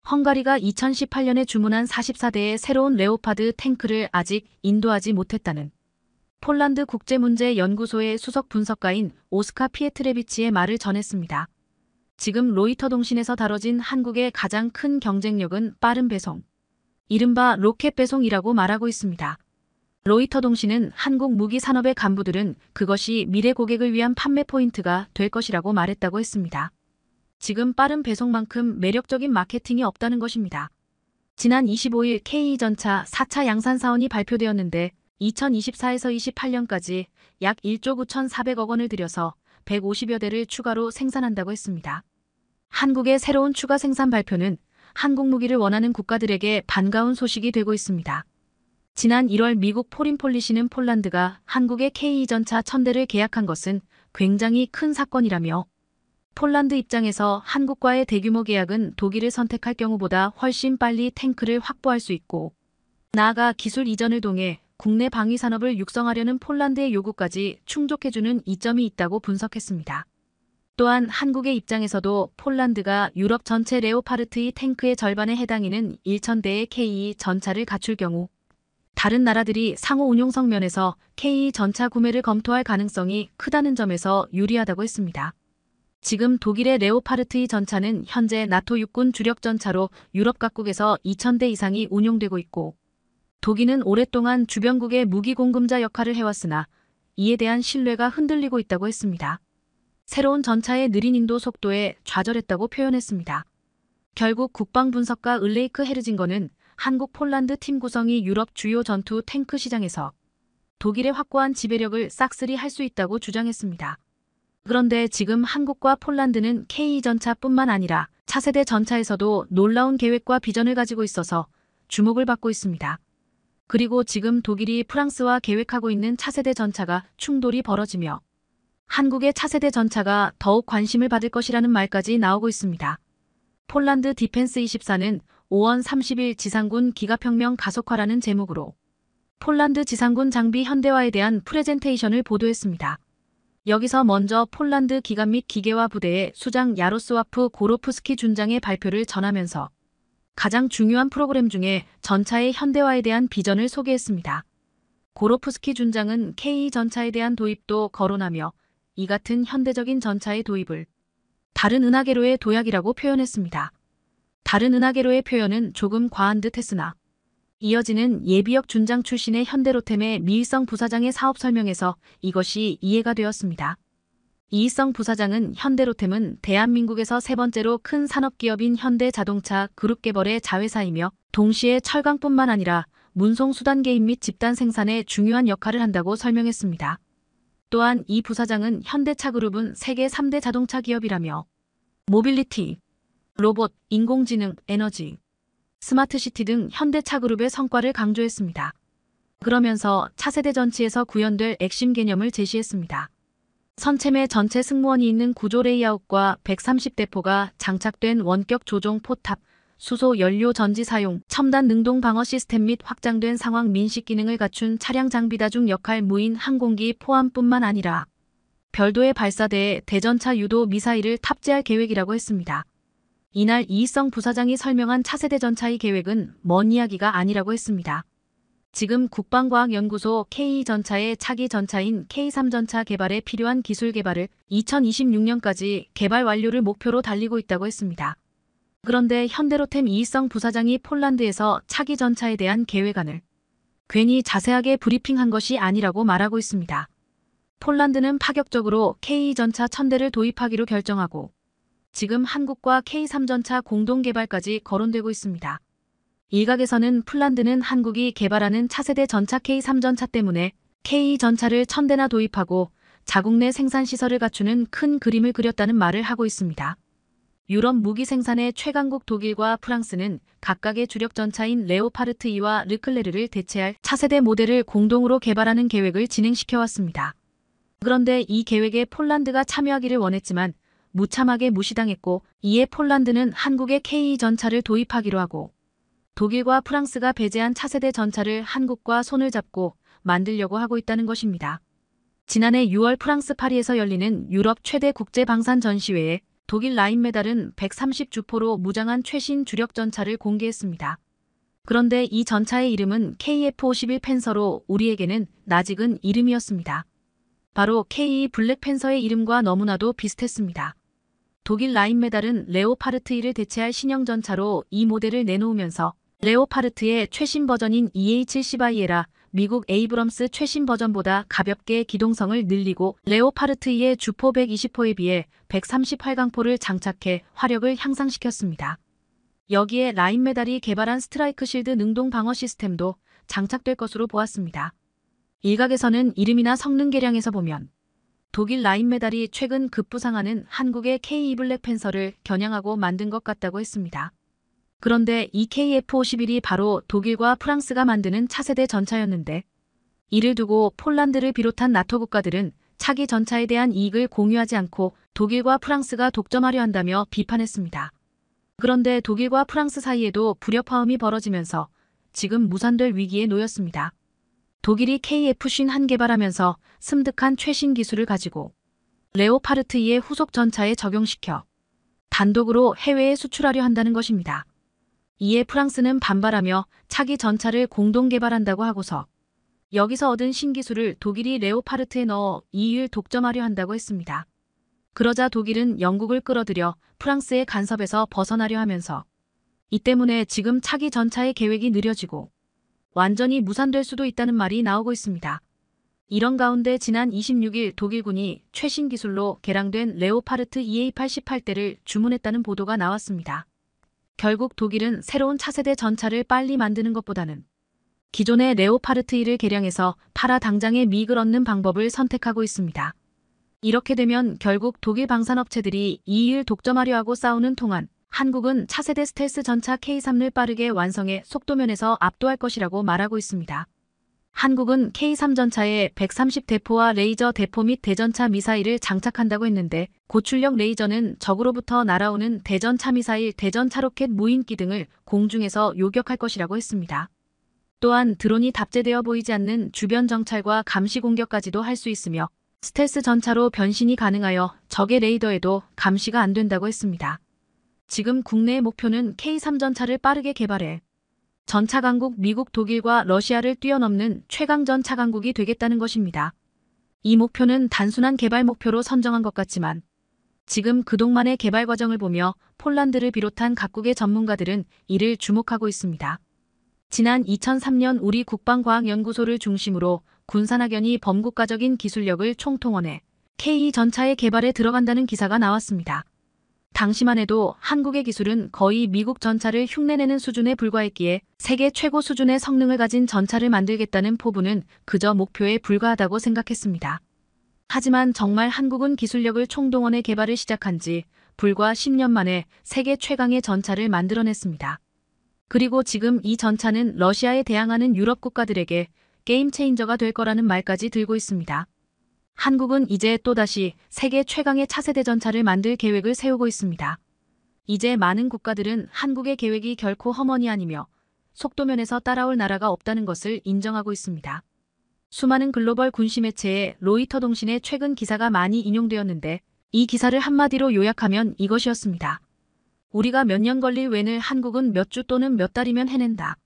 헝가리가 2018년에 주문한 44대의 새로운 레오파드 탱크를 아직 인도하지 못했다는 폴란드 국제문제연구소의 수석 분석가인 오스카 피에트레비치의 말을 전했습니다. 지금 로이터 동신에서 다뤄진 한국의 가장 큰 경쟁력은 빠른 배송, 이른바 로켓 배송이라고 말하고 있습니다. 로이터 동신은 한국 무기 산업의 간부들은 그것이 미래 고객을 위한 판매 포인트가 될 것이라고 말했다고 했습니다. 지금 빠른 배송만큼 매력적인 마케팅이 없다는 것입니다. 지난 25일 KE전차 4차 양산 사원이 발표되었는데 2024에서 28년까지 약 1조 9,400억 원을 들여서 150여 대를 추가로 생산한다고 했습니다. 한국의 새로운 추가 생산 발표는 한국 무기를 원하는 국가들에게 반가운 소식이 되고 있습니다. 지난 1월 미국 포린폴리시는 폴란드가 한국의 KE전차 1000대를 계약한 것은 굉장히 큰 사건이라며 폴란드 입장에서 한국과의 대규모 계약은 독일을 선택할 경우보다 훨씬 빨리 탱크를 확보할 수 있고 나아가 기술 이전을 통해 국내 방위 산업을 육성하려는 폴란드의 요구까지 충족해주는 이점이 있다고 분석했습니다. 또한 한국의 입장에서도 폴란드가 유럽 전체 레오파르트의 탱크의 절반에 해당이는 1,000대의 k e 전차를 갖출 경우 다른 나라들이 상호 운용 성면에서 k e 전차 구매를 검토할 가능성이 크다는 점에서 유리하다고 했습니다. 지금 독일의 레오파르트 2 전차는 현재 나토 육군 주력 전차로 유럽 각국에서 2,000대 이상이 운용되고 있고 독일은 오랫동안 주변국의 무기 공급자 역할을 해왔으나 이에 대한 신뢰가 흔들리고 있다고 했습니다. 새로운 전차의 느린 인도 속도에 좌절했다고 표현했습니다. 결국 국방 분석가 을레이크 헤르징거는 한국 폴란드 팀 구성이 유럽 주요 전투 탱크 시장에서 독일의 확고한 지배력을 싹쓸이 할 수 있다고 주장했습니다. 그런데 지금 한국과 폴란드는 K전차뿐만 아니라 차세대 전차에서도 놀라운 계획과 비전을 가지고 있어서 주목을 받고 있습니다. 그리고 지금 독일이 프랑스와 계획하고 있는 차세대 전차가 충돌이 벌어지며 한국의 차세대 전차가 더욱 관심을 받을 것이라는 말까지 나오고 있습니다. 폴란드 디펜스 24는 5월 30일 지상군 기갑혁명 가속화라는 제목으로 폴란드 지상군 장비 현대화에 대한 프레젠테이션을 보도했습니다. 여기서 먼저 폴란드 기관 및 기계화 부대의 수장 야로스와프 고로프스키 준장의 발표를 전하면서 가장 중요한 프로그램 중에 전차의 현대화에 대한 비전을 소개했습니다. 고로프스키 준장은 K2전차에 대한 도입도 거론하며 이 같은 현대적인 전차의 도입을 다른 은하계로의 도약이라고 표현했습니다. 다른 은하계로의 표현은 조금 과한 듯 했으나 이어지는 예비역 준장 출신의 현대로템의 미일성 부사장의 사업 설명에서 이것이 이해가 되었습니다. 이일성 부사장은 현대로템은 대한민국에서 세 번째로 큰 산업기업인 현대자동차 그룹개발의 자회사이며 동시에 철강뿐만 아니라 문송수단 개인 및 집단 생산에 중요한 역할을 한다고 설명했습니다. 또한 이 부사장은 현대차그룹은 세계 3대 자동차 기업이라며 모빌리티, 로봇, 인공지능, 에너지, 스마트시티 등 현대차그룹의 성과를 강조했습니다. 그러면서 차세대 전치에서 구현될 핵심 개념을 제시했습니다. 선체매 전체 승무원이 있는 구조 레이아웃과 130대포가 장착된 원격 조종 포탑, 수소 연료 전지 사용, 첨단 능동 방어 시스템 및 확장된 상황 민식 기능을 갖춘 차량 장비 다중 역할 무인 항공기 포함뿐만 아니라 별도의 발사대에 대전차 유도 미사일을 탑재할 계획이라고 했습니다. 이날 이성 부사장이 설명한 차세대 전차의 계획은 먼 이야기가 아니라고 했습니다. 지금 국방과학연구소 K2전차의 차기 전차인 K3전차 개발에 필요한 기술 개발을 2026년까지 개발 완료를 목표로 달리고 있다고 했습니다. 그런데 현대로템 이성 부사장이 폴란드에서 차기 전차에 대한 계획안을 괜히 자세하게 브리핑한 것이 아니라고 말하고 있습니다. 폴란드는 파격적으로 K2전차 1000대를 도입하기로 결정하고 지금 한국과 K3전차 공동개발까지 거론되고 있습니다. 일각에서는 폴란드는 한국이 개발하는 차세대 전차 K3전차 때문에 K2전차를 천대나 도입하고 자국 내 생산시설을 갖추는 큰 그림을 그렸다는 말을 하고 있습니다. 유럽 무기 생산의 최강국 독일과 프랑스는 각각의 주력 전차인 레오파르트 2와 르클레르를 대체할 차세대 모델을 공동으로 개발하는 계획을 진행시켜왔습니다. 그런데 이 계획에 폴란드가 참여하기를 원했지만 무참하게 무시당했고 이에 폴란드는 한국에 k e 전차를 도입하기로 하고 독일과 프랑스가 배제한 차세대 전차를 한국과 손을 잡고 만들려고 하고 있다는 것입니다. 지난해 6월 프랑스 파리에서 열리는 유럽 최대 국제 방산 전시회에 독일 라인메달은 130주포로 무장한 최신 주력 전차를 공개했습니다. 그런데 이 전차의 이름은 KF-51 펜서로 우리에게는 나직은 이름이었습니다. 바로 k e 블랙 펜서의 이름과 너무나도 비슷했습니다. 독일 라인메달은 레오파르트 2를 대체할 신형 전차로 이 모델을 내놓으면서 레오파르트의 최신 버전인 EH 시바이에라 미국 에이브럼스 최신 버전보다 가볍게 기동성을 늘리고 레오파르트2의 주포 120호에 비해 138강포를 장착해 화력을 향상시켰습니다. 여기에 라인메달이 개발한 스트라이크 실드 능동 방어 시스템도 장착될 것으로 보았습니다. 일각에서는 이름이나 성능 개량에서 보면 독일 라인메달이 최근 급부상하는 한국의 K2블랙 팬서를 겨냥하고 만든 것 같다고 했습니다. 그런데 이 KF-51이 바로 독일과 프랑스가 만드는 차세대 전차였는데 이를 두고 폴란드를 비롯한 나토 국가들은 차기 전차에 대한 이익을 공유하지 않고 독일과 프랑스가 독점하려 한다며 비판했습니다. 그런데 독일과 프랑스 사이에도 불협화음이 벌어지면서 지금 무산될 위기에 놓였습니다. 독일이 KF-51 개발하면서 슴득한 최신 기술을 가지고 레오파르트 2의 후속 전차에 적용시켜 단독으로 해외에 수출하려 한다는 것입니다. 이에 프랑스는 반발하며 차기 전차를 공동 개발한다고 하고서 여기서 얻은 신기술을 독일이 레오파르트에 넣어 이율 e 독점하려 한다고 했습니다. 그러자 독일은 영국을 끌어들여 프랑스의 간섭에서 벗어나려 하면서 이 때문에 지금 차기 전차의 계획이 느려지고 완전히 무산될 수도 있다는 말이 나오고 있습니다. 이런 가운데 지난 26일 독일군이 최신 기술로 개량된 레오파르트 EA88대를 주문했다는 보도가 나왔습니다. 결국 독일은 새로운 차세대 전차를 빨리 만드는 것보다는 기존의 레오파르트 1을 개량해서 팔아 당장의 미익을 얻는 방법을 선택하고 있습니다. 이렇게 되면 결국 독일 방산업체들이 이일 독점하려 하고 싸우는 통한 한국은 차세대 스텔스 전차 K3를 빠르게 완성해 속도면에서 압도할 것이라고 말하고 있습니다. 한국은 K3 전차에 130대포와 레이저 대포 및 대전차 미사일을 장착한다고 했는데 고출력 레이저는 적으로부터 날아오는 대전차 미사일, 대전차 로켓 무인기 등을 공중에서 요격할 것이라고 했습니다. 또한 드론이 탑재되어 보이지 않는 주변 정찰과 감시 공격까지도 할 수 있으며 스텔스 전차로 변신이 가능하여 적의 레이더에도 감시가 안 된다고 했습니다. 지금 국내의 목표는 K3전차를 빠르게 개발해 전차 강국 미국, 독일과 러시아를 뛰어넘는 최강 전차 강국이 되겠다는 것입니다. 이 목표는 단순한 개발 목표로 선정한 것 같지만 지금 그동안의 개발 과정을 보며 폴란드를 비롯한 각국의 전문가들은 이를 주목하고 있습니다. 지난 2003년 우리 국방과학연구소를 중심으로 군산학연이 범국가적인 기술력을 총통원해 K2 전차의 개발에 들어간다는 기사가 나왔습니다. 당시만 해도 한국의 기술은 거의 미국 전차를 흉내내는 수준에 불과했기에 세계 최고 수준의 성능을 가진 전차를 만들겠다는 포부는 그저 목표에 불과하다고 생각했습니다. 하지만 정말 한국은 기술력을 총동원해 개발을 시작한 지 불과 10년 만에 세계 최강의 전차를 만들어냈습니다. 그리고 지금 이 전차는 러시아에 대항하는 유럽 국가들에게 게임 체인저가 될 거라는 말까지 들고 있습니다. 한국은 이제 또다시 세계 최강의 차세대 전차를 만들 계획을 세우고 있습니다. 이제 많은 국가들은 한국의 계획이 결코 허머니 아니며 속도면에서 따라올 나라가 없다는 것을 인정하고 있습니다. 수많은 글로벌 군시 매체에 로이터 동신의 최근 기사가 많이 인용되었는데 이 기사를 한마디로 요약하면 이것이었습니다. 우리가 몇 년 걸릴 웬을 한국은 몇 주 또는 몇 달이면 해낸다.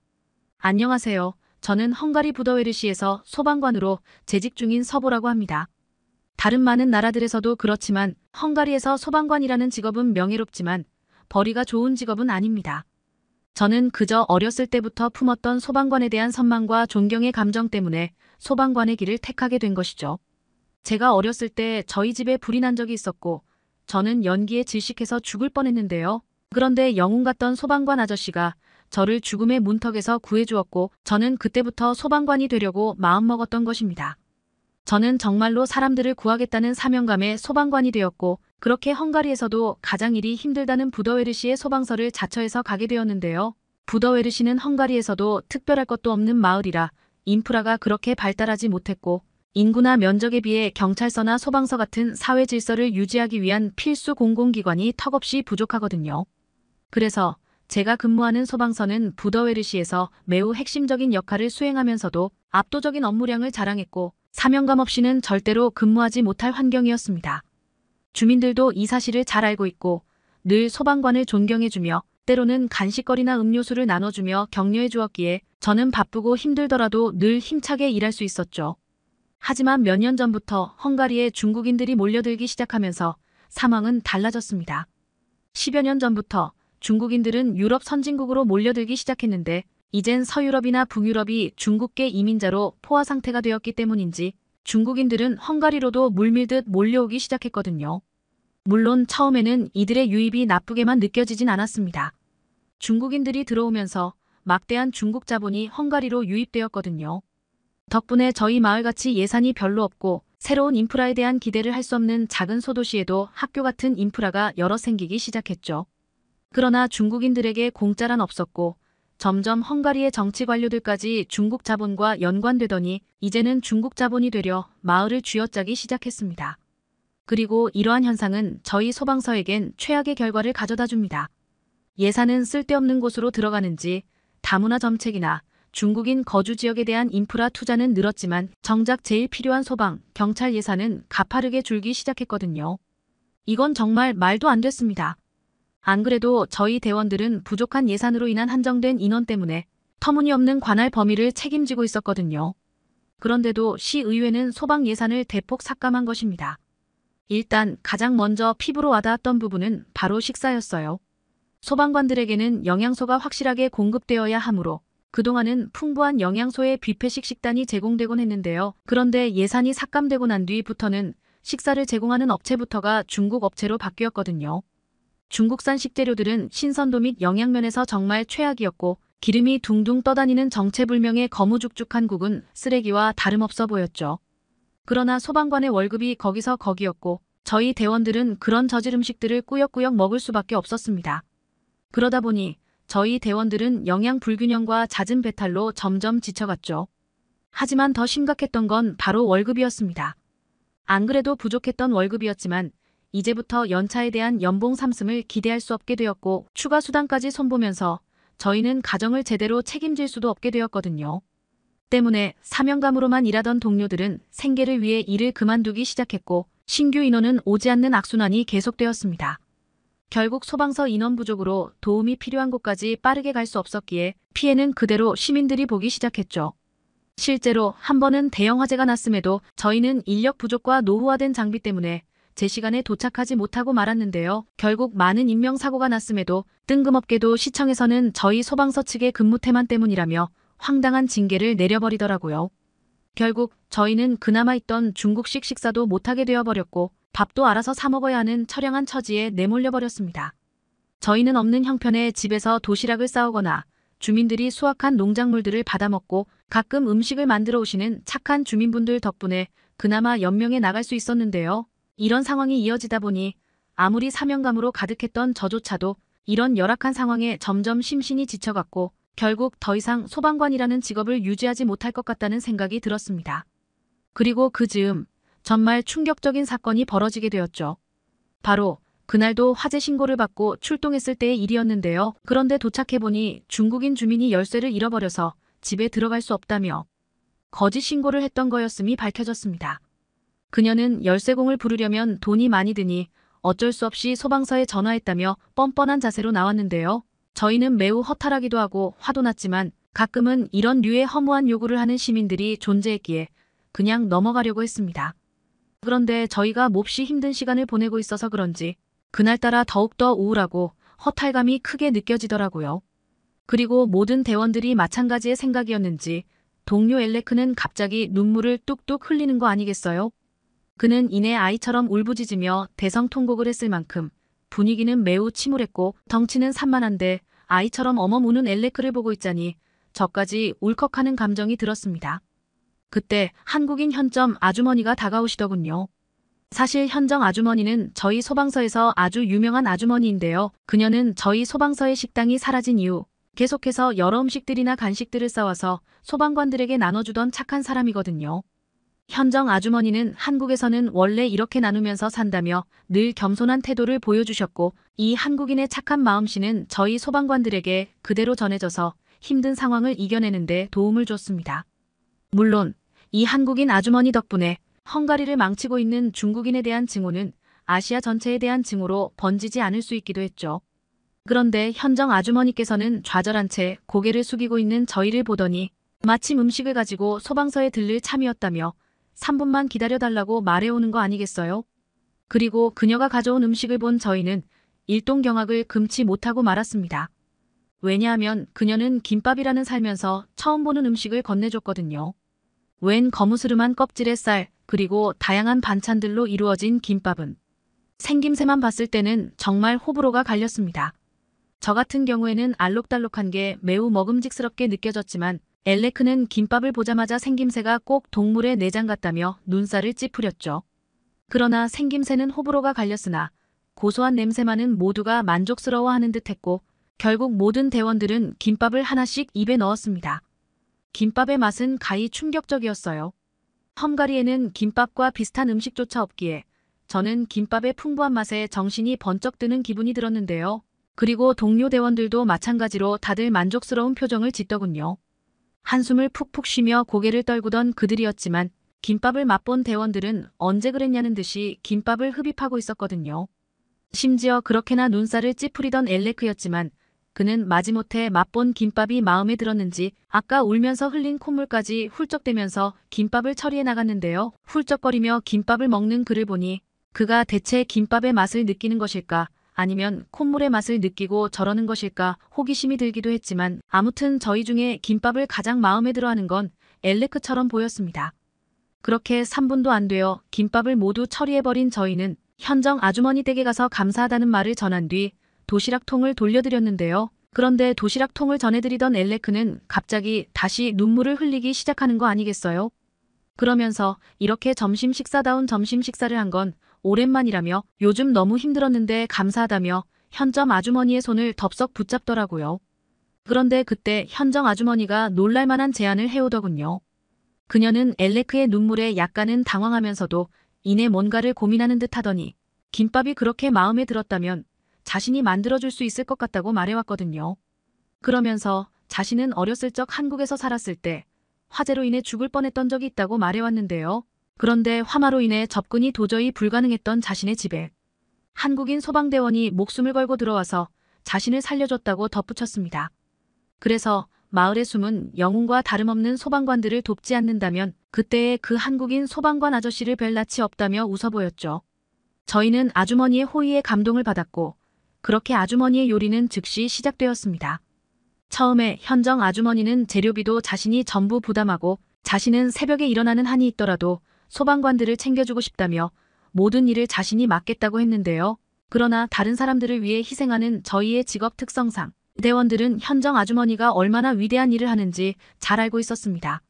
안녕하세요. 저는 헝가리 부더웨르시에서 소방관으로 재직 중인 서보라고 합니다. 다른 많은 나라들에서도 그렇지만 헝가리에서 소방관이라는 직업은 명예롭지만 벌이가 좋은 직업은 아닙니다. 저는 그저 어렸을 때부터 품었던 소방관에 대한 선망과 존경의 감정 때문에 소방관의 길을 택하게 된 것이죠. 제가 어렸을 때 저희 집에 불이 난 적이 있었고 저는 연기에 질식해서 죽을 뻔했는데요. 그런데 영웅 같던 소방관 아저씨가 저를 죽음의 문턱에서 구해주었고 저는 그때부터 소방관이 되려고 마음먹었던 것입니다. 저는 정말로 사람들을 구하겠다는 사명감의 소방관이 되었고 그렇게 헝가리에서도 가장 일이 힘들다는 부더웨르시의 소방서를 자처해서 가게 되었는데요. 부더웨르시는 헝가리에서도 특별할 것도 없는 마을이라 인프라가 그렇게 발달하지 못했고 인구나 면적에 비해 경찰서나 소방서 같은 사회 질서를 유지하기 위한 필수 공공기관이 턱없이 부족하거든요. 그래서 제가 근무하는 소방서는 부더웨르시에서 매우 핵심적인 역할을 수행하면서도 압도적인 업무량을 자랑했고 사명감 없이는 절대로 근무하지 못할 환경이었습니다. 주민들도 이 사실을 잘 알고 있고 늘 소방관을 존경해주며 때로는 간식거리나 음료수를 나눠주며 격려해 주었기에 저는 바쁘고 힘들더라도 늘 힘차게 일할 수 있었죠. 하지만 몇 년 전부터 헝가리에 중국인들이 몰려들기 시작하면서 상황은 달라졌습니다. 10여 년 전부터 중국인들은 유럽 선진국으로 몰려들기 시작했는데 이젠 서유럽이나 북유럽이 중국계 이민자로 포화 상태가 되었기 때문인지 중국인들은 헝가리로도 물밀듯 몰려오기 시작했거든요. 물론 처음에는 이들의 유입이 나쁘게만 느껴지진 않았습니다. 중국인들이 들어오면서 막대한 중국 자본이 헝가리로 유입되었거든요. 덕분에 저희 마을같이 예산이 별로 없고 새로운 인프라에 대한 기대를 할 수 없는 작은 소도시에도 학교 같은 인프라가 여러 생기기 시작했죠. 그러나 중국인들에게 공짜란 없었고 점점 헝가리의 정치 관료들까지 중국 자본과 연관되더니 이제는 중국 자본이 되려 마을을 쥐어짜기 시작했습니다. 그리고 이러한 현상은 저희 소방서에겐 최악의 결과를 가져다 줍니다. 예산은 쓸데없는 곳으로 들어가는지 다문화 정책이나 중국인 거주 지역에 대한 인프라 투자는 늘었지만 정작 제일 필요한 소방, 경찰 예산은 가파르게 줄기 시작했거든요. 이건 정말 말도 안 됐습니다. 안 그래도 저희 대원들은 부족한 예산으로 인한 한정된 인원 때문에 터무니없는 관할 범위를 책임지고 있었거든요. 그런데도 시의회는 소방 예산을 대폭 삭감한 것입니다. 일단 가장 먼저 피부로 와닿았던 부분은 바로 식사였어요. 소방관들에게는 영양소가 확실하게 공급되어야 하므로 그동안은 풍부한 영양소의 뷔페식 식단이 제공되곤 했는데요. 그런데 예산이 삭감되고 난 뒤부터는 식사를 제공하는 업체부터가 중국 업체로 바뀌었거든요. 중국산 식재료들은 신선도 및 영양면에서 정말 최악이었고 기름이 둥둥 떠다니는 정체불명의 거무죽죽한 국은 쓰레기와 다름없어 보였죠. 그러나 소방관의 월급이 거기서 거기였고 저희 대원들은 그런 저질 음식들을 꾸역꾸역 먹을 수밖에 없었습니다. 그러다 보니 저희 대원들은 영양 불균형과 잦은 배탈로 점점 지쳐갔죠. 하지만 더 심각했던 건 바로 월급이었습니다. 안 그래도 부족했던 월급이었지만 이제부터 연차에 대한 연봉 삼승을 기대할 수 없게 되었고 추가 수당까지 손보면서 저희는 가정을 제대로 책임질 수도 없게 되었거든요. 때문에 사명감으로만 일하던 동료들은 생계를 위해 일을 그만두기 시작했고 신규 인원은 오지 않는 악순환이 계속되었습니다. 결국 소방서 인원 부족으로 도움이 필요한 곳까지 빠르게 갈 수 없었기에 피해는 그대로 시민들이 보기 시작했죠. 실제로 한 번은 대형 화재가 났음에도 저희는 인력 부족과 노후화된 장비 때문에 제 시간에 도착하지 못하고 말았는데요. 결국 많은 인명사고가 났음에도 뜬금없게도 시청에서는 저희 소방서 측의 근무 태만 때문이라며 황당한 징계를 내려버리더라고요. 결국 저희는 그나마 있던 중국식 식사도 못하게 되어버렸고 밥도 알아서 사 먹어야 하는 처량한 처지에 내몰려버렸습니다. 저희는 없는 형편에 집에서 도시락을 싸오거나 주민들이 수확한 농작물들을 받아먹고 가끔 음식을 만들어 오시는 착한 주민분들 덕분에 그나마 연명에 나갈 수 있었는데요. 이런 상황이 이어지다 보니 아무리 사명감으로 가득했던 저조차도 이런 열악한 상황에 점점 심신이 지쳐갔고 결국 더 이상 소방관이라는 직업을 유지하지 못할 것 같다는 생각이 들었습니다. 그리고 그 즈음 정말 충격적인 사건이 벌어지게 되었죠. 바로 그날도 화재 신고를 받고 출동했을 때의 일이었는데요. 그런데 도착해보니 중국인 주민이 열쇠를 잃어버려서 집에 들어갈 수 없다며 거짓 신고를 했던 거였음이 밝혀졌습니다. 그녀는 열쇠공을 부르려면 돈이 많이 드니 어쩔 수 없이 소방서에 전화했다며 뻔뻔한 자세로 나왔는데요. 저희는 매우 허탈하기도 하고 화도 났지만 가끔은 이런 류의 허무한 요구를 하는 시민들이 존재했기에 그냥 넘어가려고 했습니다. 그런데 저희가 몹시 힘든 시간을 보내고 있어서 그런지 그날따라 더욱더 우울하고 허탈감이 크게 느껴지더라고요. 그리고 모든 대원들이 마찬가지의 생각이었는지 동료 엘레크는 갑자기 눈물을 뚝뚝 흘리는 거 아니겠어요? 그는 이내 아이처럼 울부짖으며 대성통곡을 했을 만큼 분위기는 매우 침울했고 덩치는 산만한데 아이처럼 어멈 우는 엘레크를 보고 있자니 저까지 울컥하는 감정이 들었습니다. 그때 한국인 현점 아주머니가 다가오시더군요. 사실 현정 아주머니는 저희 소방서에서 아주 유명한 아주머니인데요. 그녀는 저희 소방서의 식당이 사라진 이후 계속해서 여러 음식들이나 간식들을 싸와서 소방관들에게 나눠주던 착한 사람이거든요. 현정 아주머니는 한국에서는 원래 이렇게 나누면서 산다며 늘 겸손한 태도를 보여주셨고 이 한국인의 착한 마음씨는 저희 소방관들에게 그대로 전해져서 힘든 상황을 이겨내는데 도움을 줬습니다. 물론 이 한국인 아주머니 덕분에 헝가리를 망치고 있는 중국인에 대한 증오는 아시아 전체에 대한 증오로 번지지 않을 수 있기도 했죠. 그런데 현정 아주머니께서는 좌절한 채 고개를 숙이고 있는 저희를 보더니 마침 음식을 가지고 소방서에 들릴 참이었다며 3분만 기다려달라고 말해오는 거 아니겠어요? 그리고 그녀가 가져온 음식을 본 저희는 일동 경악을 금치 못하고 말았습니다. 왜냐하면 그녀는 김밥이라는 살면서 처음 보는 음식을 건네줬거든요. 웬 거무스름한 껍질의 쌀 그리고 다양한 반찬들로 이루어진 김밥은 생김새만 봤을 때는 정말 호불호가 갈렸습니다. 저 같은 경우에는 알록달록한 게 매우 먹음직스럽게 느껴졌지만 엘레크는 김밥을 보자마자 생김새가 꼭 동물의 내장 같다며 눈살을 찌푸렸죠. 그러나 생김새는 호불호가 갈렸으나 고소한 냄새만은 모두가 만족스러워하는 듯했고 결국 모든 대원들은 김밥을 하나씩 입에 넣었습니다. 김밥의 맛은 가히 충격적이었어요. 헝가리에는 김밥과 비슷한 음식조차 없기에 저는 김밥의 풍부한 맛에 정신이 번쩍 드는 기분이 들었는데요. 그리고 동료 대원들도 마찬가지로 다들 만족스러운 표정을 짓더군요. 한숨을 푹푹 쉬며 고개를 떨구던 그들이었지만 김밥을 맛본 대원들은 언제 그랬냐는 듯이 김밥을 흡입하고 있었거든요. 심지어 그렇게나 눈살을 찌푸리던 엘레크였지만 그는 마지못해 맛본 김밥이 마음에 들었는지 아까 울면서 흘린 콧물까지 훌쩍대면서 김밥을 처리해 나갔는데요. 훌쩍거리며 김밥을 먹는 그를 보니 그가 대체 김밥의 맛을 느끼는 것일까 아니면 콧물의 맛을 느끼고 저러는 것일까 호기심이 들기도 했지만 아무튼 저희 중에 김밥을 가장 마음에 들어하는 건 엘레크처럼 보였습니다. 그렇게 3분도 안 되어 김밥을 모두 처리해버린 저희는 현정 아주머니 댁에 가서 감사하다는 말을 전한 뒤 도시락통을 돌려드렸는데요. 그런데 도시락통을 전해드리던 엘레크는 갑자기 다시 눈물을 흘리기 시작하는 거 아니겠어요? 그러면서 이렇게 점심 식사다운 점심 식사를 한건 오랜만이라며 요즘 너무 힘들었는데 감사하다며 현점 아주머니의 손을 덥석 붙잡더라고요. 그런데 그때 현정 아주머니가 놀랄만한 제안을 해오더군요. 그녀는 엘레크의 눈물에 약간은 당황하면서도 이내 뭔가를 고민하는 듯 하더니 김밥이 그렇게 마음에 들었다면 자신이 만들어줄 수 있을 것 같다고 말해왔거든요. 그러면서 자신은 어렸을 적 한국에서 살았을 때 화재로 인해 죽을 뻔했던 적이 있다고 말해왔는데요. 그런데 화마로 인해 접근이 도저히 불가능했던 자신의 집에 한국인 소방대원이 목숨을 걸고 들어와서 자신을 살려줬다고 덧붙였습니다. 그래서 마을의 숨은 영웅과 다름없는 소방관들을 돕지 않는다면 그때의 그 한국인 소방관 아저씨를 별 낯이 없다며 웃어 보였죠. 저희는 아주머니의 호의에 감동을 받았고 그렇게 아주머니의 요리는 즉시 시작되었습니다. 처음에 현정 아주머니는 재료비도 자신이 전부 부담하고 자신은 새벽에 일어나는 한이 있더라도 소방관들을 챙겨주고 싶다며 모든 일을 자신이 맡겠다고 했는데요. 그러나 다른 사람들을 위해 희생하는 저희의 직업 특성상 대원들은 현정 아주머니가 얼마나 위대한 일을 하는지 잘 알고 있었습니다.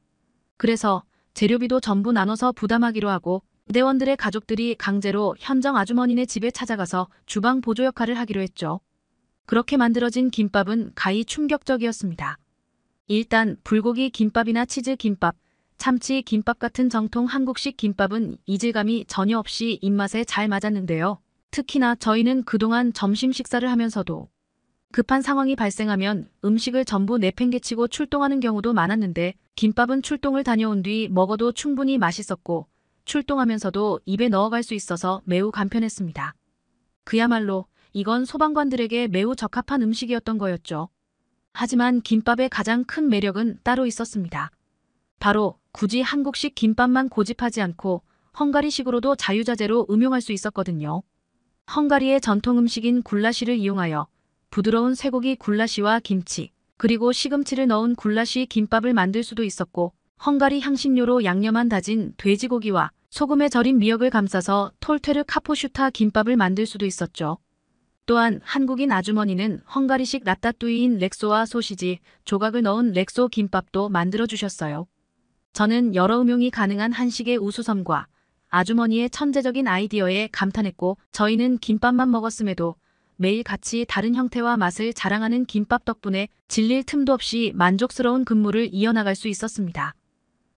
그래서 재료비도 전부 나눠서 부담하기로 하고 대원들의 가족들이 강제로 현정 아주머니네 집에 찾아가서 주방 보조 역할을 하기로 했죠. 그렇게 만들어진 김밥은 가히 충격적이었습니다. 일단 불고기 김밥이나 치즈 김밥, 참치 김밥 같은 정통 한국식 김밥은 이질감이 전혀 없이 입맛에 잘 맞았는데요. 특히나 저희는 그동안 점심 식사를 하면서도 급한 상황이 발생하면 음식을 전부 내팽개치고 출동하는 경우도 많았는데 김밥은 출동을 다녀온 뒤 먹어도 충분히 맛있었고 출동하면서도 입에 넣어갈 수 있어서 매우 간편했습니다. 그야말로 이건 소방관들에게 매우 적합한 음식이었던 거였죠. 하지만 김밥의 가장 큰 매력은 따로 있었습니다. 바로 굳이 한국식 김밥만 고집하지 않고 헝가리식으로도 자유자재로 음용할 수 있었거든요. 헝가리의 전통 음식인 굴라시를 이용하여 부드러운 쇠고기 굴라시와 김치, 그리고 시금치를 넣은 굴라시 김밥을 만들 수도 있었고 헝가리 향신료로 양념한 다진 돼지고기와 소금에 절인 미역을 감싸서 톨테르 카포슈타 김밥을 만들 수도 있었죠. 또한 한국인 아주머니는 헝가리식 라따뚜이인 렉소와 소시지, 조각을 넣은 렉소 김밥도 만들어주셨어요. 저는 여러 음용이 가능한 한식의 우수섬과 아주머니의 천재적인 아이디어에 감탄했고 저희는 김밥만 먹었음에도 매일 같이 다른 형태와 맛을 자랑하는 김밥 덕분에 질릴 틈도 없이 만족스러운 근무를 이어나갈 수 있었습니다.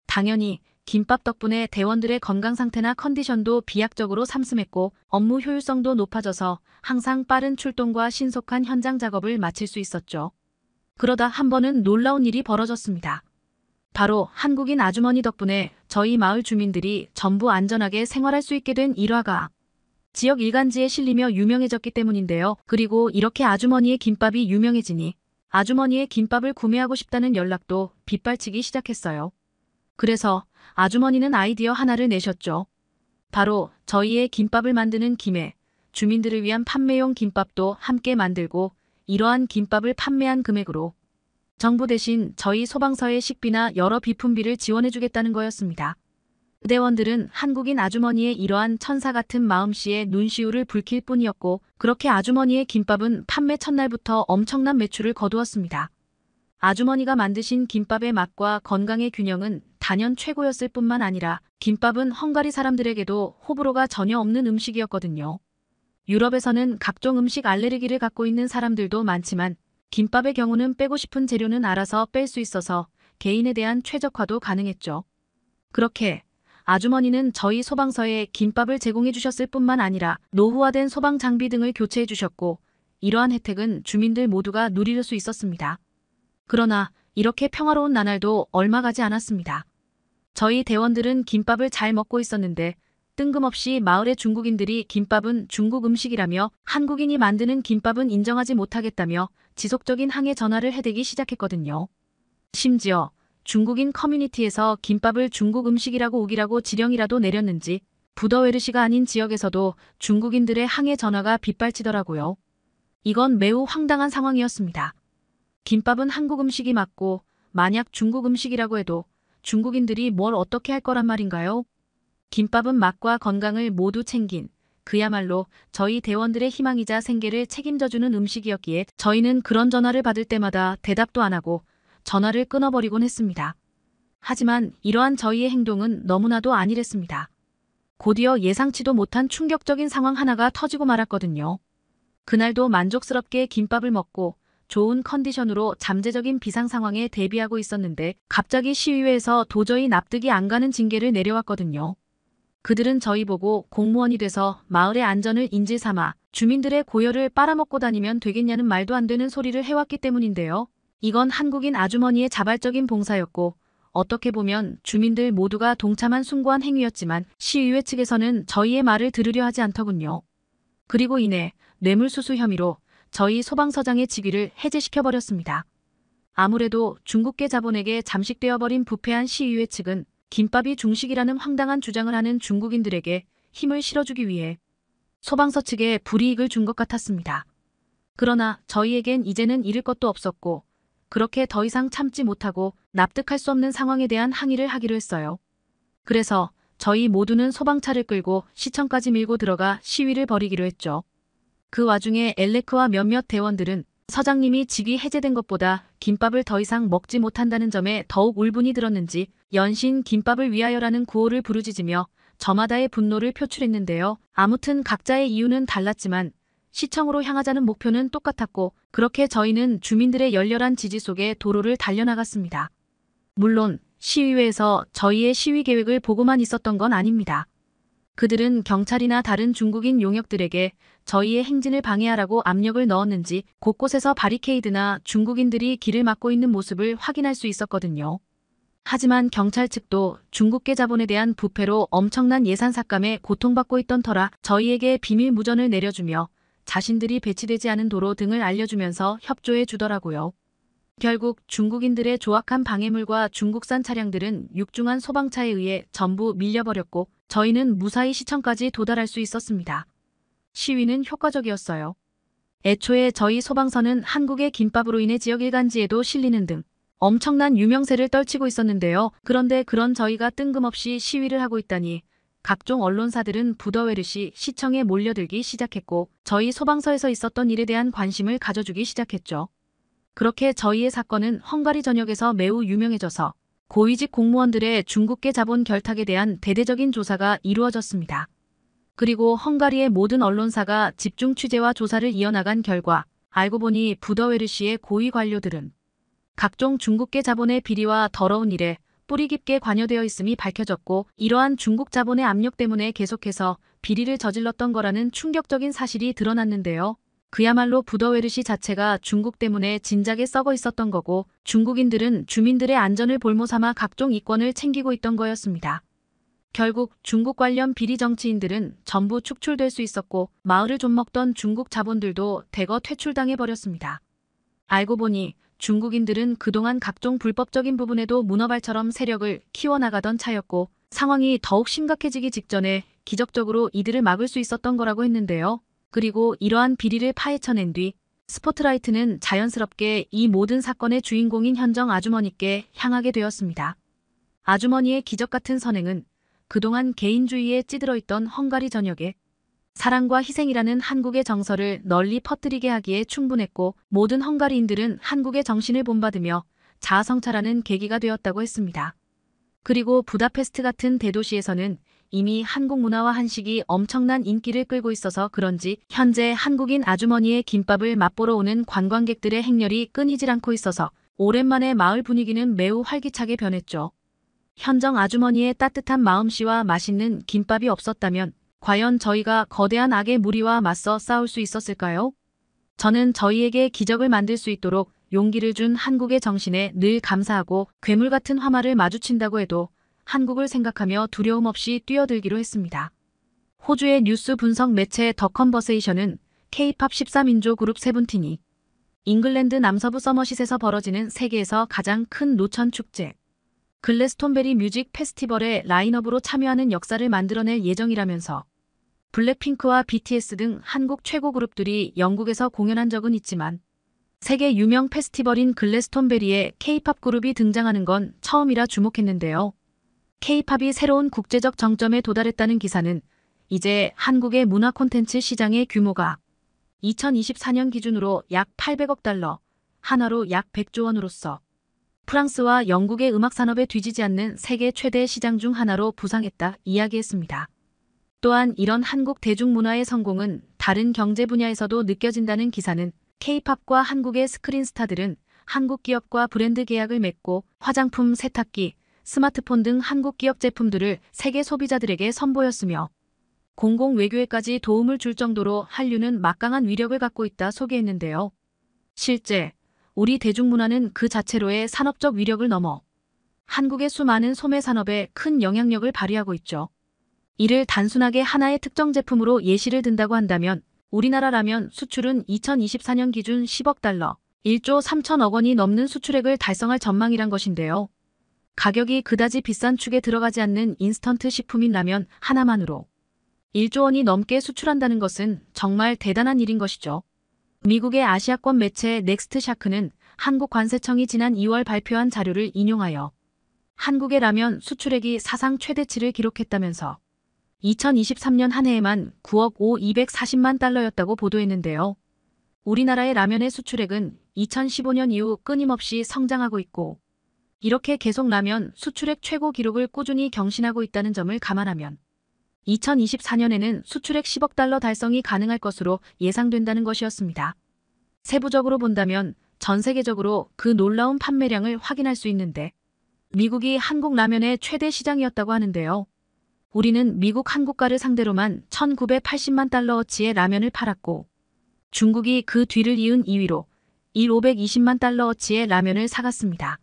당연히 김밥 덕분에 대원들의 건강 상태나 컨디션도 비약적으로 삼슴했고 업무 효율성도 높아져서 항상 빠른 출동과 신속한 현장 작업을 마칠 수 있었죠. 그러다 한 번은 놀라운 일이 벌어졌습니다. 바로 한국인 아주머니 덕분에 저희 마을 주민들이 전부 안전하게 생활할 수 있게 된 일화가 지역 일간지에 실리며 유명해졌기 때문인데요. 그리고 이렇게 아주머니의 김밥이 유명해지니 아주머니의 김밥을 구매하고 싶다는 연락도 빗발치기 시작했어요. 그래서 아주머니는 아이디어 하나를 내셨죠. 바로 저희의 김밥을 만드는 김에 주민들을 위한 판매용 김밥도 함께 만들고 이러한 김밥을 판매한 금액으로 정부 대신 저희 소방서의 식비나 여러 비품비를 지원해주겠다는 거였습니다. 대원들은 한국인 아주머니의 이러한 천사 같은 마음씨에 눈시울을 붉힐 뿐이었고 그렇게 아주머니의 김밥은 판매 첫날부터 엄청난 매출을 거두었습니다. 아주머니가 만드신 김밥의 맛과 건강의 균형은 단연 최고였을 뿐만 아니라 김밥은 헝가리 사람들에게도 호불호가 전혀 없는 음식이었거든요. 유럽에서는 각종 음식 알레르기를 갖고 있는 사람들도 많지만 김밥의 경우는 빼고 싶은 재료는 알아서 뺄 수 있어서 개인에 대한 최적화도 가능했죠. 그렇게 아주머니는 저희 소방서에 김밥을 제공해 주셨을 뿐만 아니라 노후화된 소방 장비 등을 교체해 주셨고 이러한 혜택은 주민들 모두가 누릴 수 있었습니다. 그러나 이렇게 평화로운 나날도 얼마 가지 않았습니다. 저희 대원들은 김밥을 잘 먹고 있었는데 뜬금없이 마을의 중국인들이 김밥은 중국 음식이라며 한국인이 만드는 김밥은 인정하지 못하겠다며 지속적인 항해 전화를 해대기 시작했거든요. 심지어 중국인 커뮤니티에서 김밥을 중국 음식이라고 오기라고 지령이라도 내렸는지 부더웨르시가 아닌 지역에서도 중국인들의 항해 전화가 빗발치더라고요. 이건 매우 황당한 상황이었습니다. 김밥은 한국 음식이 맞고 만약 중국 음식이라고 해도 중국인들이 뭘 어떻게 할 거란 말인가요? 김밥은 맛과 건강을 모두 챙긴 그야말로 저희 대원들의 희망이자 생계를 책임져주는 음식이었기에 저희는 그런 전화를 받을 때마다 대답도 안 하고 전화를 끊어버리곤 했습니다. 하지만 이러한 저희의 행동은 너무나도 안일했습니다. 곧이어 예상치도 못한 충격적인 상황 하나가 터지고 말았거든요. 그날도 만족스럽게 김밥을 먹고 좋은 컨디션으로 잠재적인 비상 상황에 대비하고 있었는데 갑자기 시위회에서 도저히 납득이 안 가는 징계를 내려왔거든요. 그들은 저희 보고 공무원이 돼서 마을의 안전을 인질 삼아 주민들의 고열을 빨아먹고 다니면 되겠냐는 말도 안 되는 소리를 해왔기 때문인데요. 이건 한국인 아주머니의 자발적인 봉사였고 어떻게 보면 주민들 모두가 동참한 숭고한 행위였지만 시의회 측에서는 저희의 말을 들으려 하지 않더군요. 그리고 이내 뇌물수수 혐의로 저희 소방서장의 직위를 해제시켜버렸습니다. 아무래도 중국계 자본에게 잠식되어버린 부패한 시의회 측은 김밥이 중식이라는 황당한 주장을 하는 중국인들에게 힘을 실어주기 위해 소방서 측에 불이익을 준 것 같았습니다. 그러나 저희에겐 이제는 잃을 것도 없었고 그렇게 더 이상 참지 못하고 납득할 수 없는 상황에 대한 항의를 하기로 했어요. 그래서 저희 모두는 소방차를 끌고 시청까지 밀고 들어가 시위를 벌이기로 했죠. 그 와중에 엘레크와 몇몇 대원들은 서장님이 직위 해제된 것보다 김밥을 더 이상 먹지 못한다는 점에 더욱 울분이 들었는지 연신 김밥을 위하여라는 구호를 부르짖으며 저마다의 분노를 표출했는데요. 아무튼 각자의 이유는 달랐지만 시청으로 향하자는 목표는 똑같았고 그렇게 저희는 주민들의 열렬한 지지 속에 도로를 달려나갔습니다. 물론 시의회에서 저희의 시위 계획을 보고만 있었던 건 아닙니다. 그들은 경찰이나 다른 중국인 용역들에게 저희의 행진을 방해하라고 압력을 넣었는지 곳곳에서 바리케이드나 중국인들이 길을 막고 있는 모습을 확인할 수 있었거든요. 하지만 경찰 측도 중국계 자본에 대한 부패로 엄청난 예산 삭감에 고통받고 있던 터라 저희에게 비밀 무전을 내려주며 자신들이 배치되지 않은 도로 등을 알려주면서 협조해 주더라고요. 결국 중국인들의 조악한 방해물과 중국산 차량들은 육중한 소방차에 의해 전부 밀려버렸고 저희는 무사히 시청까지 도달할 수 있었습니다. 시위는 효과적이었어요. 애초에 저희 소방서는 한국의 김밥으로 인해 지역 일간지에도 실리는 등 엄청난 유명세를 떨치고 있었는데요. 그런데 그런 저희가 뜬금없이 시위를 하고 있다니 각종 언론사들은 부더웨르시 시청에 몰려들기 시작했고 저희 소방서에서 있었던 일에 대한 관심을 가져주기 시작했죠. 그렇게 저희의 사건은 헝가리 전역에서 매우 유명해져서 고위직 공무원들의 중국계 자본 결탁에 대한 대대적인 조사가 이루어졌습니다. 그리고 헝가리의 모든 언론사가 집중 취재와 조사를 이어나간 결과 알고 보니 부더웨르시의 고위 관료들은 각종 중국계 자본의 비리와 더러운 일에 뿌리 깊게 관여되어 있음이 밝혀졌고 이러한 중국 자본의 압력 때문에 계속해서 비리를 저질렀던 거라는 충격적인 사실이 드러났는데요. 그야말로 부더웨르시 자체가 중국 때문에 진작에 썩어 있었던 거고 중국인들은 주민들의 안전을 볼모삼아 각종 이권을 챙기고 있던 거였습니다. 결국 중국 관련 비리 정치인들은 전부 축출될 수 있었고 마을을 좀 먹던 중국 자본들도 대거 퇴출당해버렸습니다. 알고 보니 중국인들은 그동안 각종 불법적인 부분에도 문어발처럼 세력을 키워나가던 차였고 상황이 더욱 심각해지기 직전에 기적적으로 이들을 막을 수 있었던 거라고 했는데요. 그리고 이러한 비리를 파헤쳐낸 뒤 스포트라이트는 자연스럽게 이 모든 사건의 주인공인 현정 아주머니께 향하게 되었습니다. 아주머니의 기적 같은 선행은 그동안 개인주의에 찌들어 있던 헝가리 전역에 사랑과 희생이라는 한국의 정서를 널리 퍼뜨리게 하기에 충분했고 모든 헝가리인들은 한국의 정신을 본받으며 자아성찰하는 계기가 되었다고 했습니다. 그리고 부다페스트 같은 대도시에서는 이미 한국 문화와 한식이 엄청난 인기를 끌고 있어서 그런지 현재 한국인 아주머니의 김밥을 맛보러 오는 관광객들의 행렬이 끊이질 않고 있어서 오랜만에 마을 분위기는 매우 활기차게 변했죠. 현정 아주머니의 따뜻한 마음씨와 맛있는 김밥이 없었다면 과연 저희가 거대한 악의 무리와 맞서 싸울 수 있었을까요? 저는 저희에게 기적을 만들 수 있도록 용기를 준 한국의 정신에 늘 감사하고 괴물 같은 화마를 마주친다고 해도 한국을 생각하며 두려움 없이 뛰어들기로 했습니다. 호주의 뉴스 분석 매체 더 컨버세이션은 K-팝 14민조 그룹 세븐틴이 잉글랜드 남서부 서머싯에서 벌어지는 세계에서 가장 큰 노천 축제 글래스톤베리 뮤직 페스티벌의 라인업으로 참여하는 역사를 만들어낼 예정이라면서 블랙핑크와 BTS 등 한국 최고 그룹들이 영국에서 공연한 적은 있지만 세계 유명 페스티벌인 글래스톤베리에 K-팝 그룹이 등장하는 건 처음이라 주목했는데요. 케이팝이 새로운 국제적 정점에 도달했다는 기사는 이제 한국의 문화 콘텐츠 시장의 규모가 2024년 기준으로 약 800억 달러, 하나로 약 100조 원으로서 프랑스와 영국의 음악 산업에 뒤지지 않는 세계 최대 시장 중 하나로 부상했다 이야기했습니다. 또한 이런 한국 대중문화의 성공은 다른 경제 분야에서도 느껴진다는 기사는 케이팝과 한국의 스크린 스타들은 한국 기업과 브랜드 계약을 맺고 화장품 세탁기, 스마트폰 등 한국 기업 제품들을 세계 소비자들에게 선보였으며 공공 외교에까지 도움을 줄 정도로 한류는 막강한 위력을 갖고 있다 소개했는데요. 실제 우리 대중문화는 그 자체로의 산업적 위력을 넘어 한국의 수많은 소매 산업에 큰 영향력을 발휘하고 있죠. 이를 단순하게 하나의 특정 제품으로 예시를 든다고 한다면 우리나라라면 수출은 2024년 기준 10억 달러, 1조 3천억 원이 넘는 수출액을 달성할 전망이란 것인데요. 가격이 그다지 비싼 축에 들어가지 않는 인스턴트 식품인 라면 하나만으로 1조 원이 넘게 수출한다는 것은 정말 대단한 일인 것이죠. 미국의 아시아권 매체 넥스트 샤크는 한국 관세청이 지난 2월 발표한 자료를 인용하여 한국의 라면 수출액이 사상 최대치를 기록했다면서 2023년 한 해에만 9억 5 240만 달러였다고 보도했는데요. 우리나라의 라면의 수출액은 2015년 이후 끊임없이 성장하고 있고 이렇게 계속 나면 수출액 최고 기록을 꾸준히 경신하고 있다는 점을 감안하면 2024년에는 수출액 10억 달러 달성이 가능할 것으로 예상된다는 것이었습니다. 세부적으로 본다면 전 세계적으로 그 놀라운 판매량을 확인할 수 있는데 미국이 한국 라면의 최대 시장이었다고 하는데요. 우리는 미국 한국가를 상대로만 1980만 달러어치의 라면을 팔았고 중국이 그 뒤를 이은 2위로 1520만 달러어치의 라면을 사갔습니다.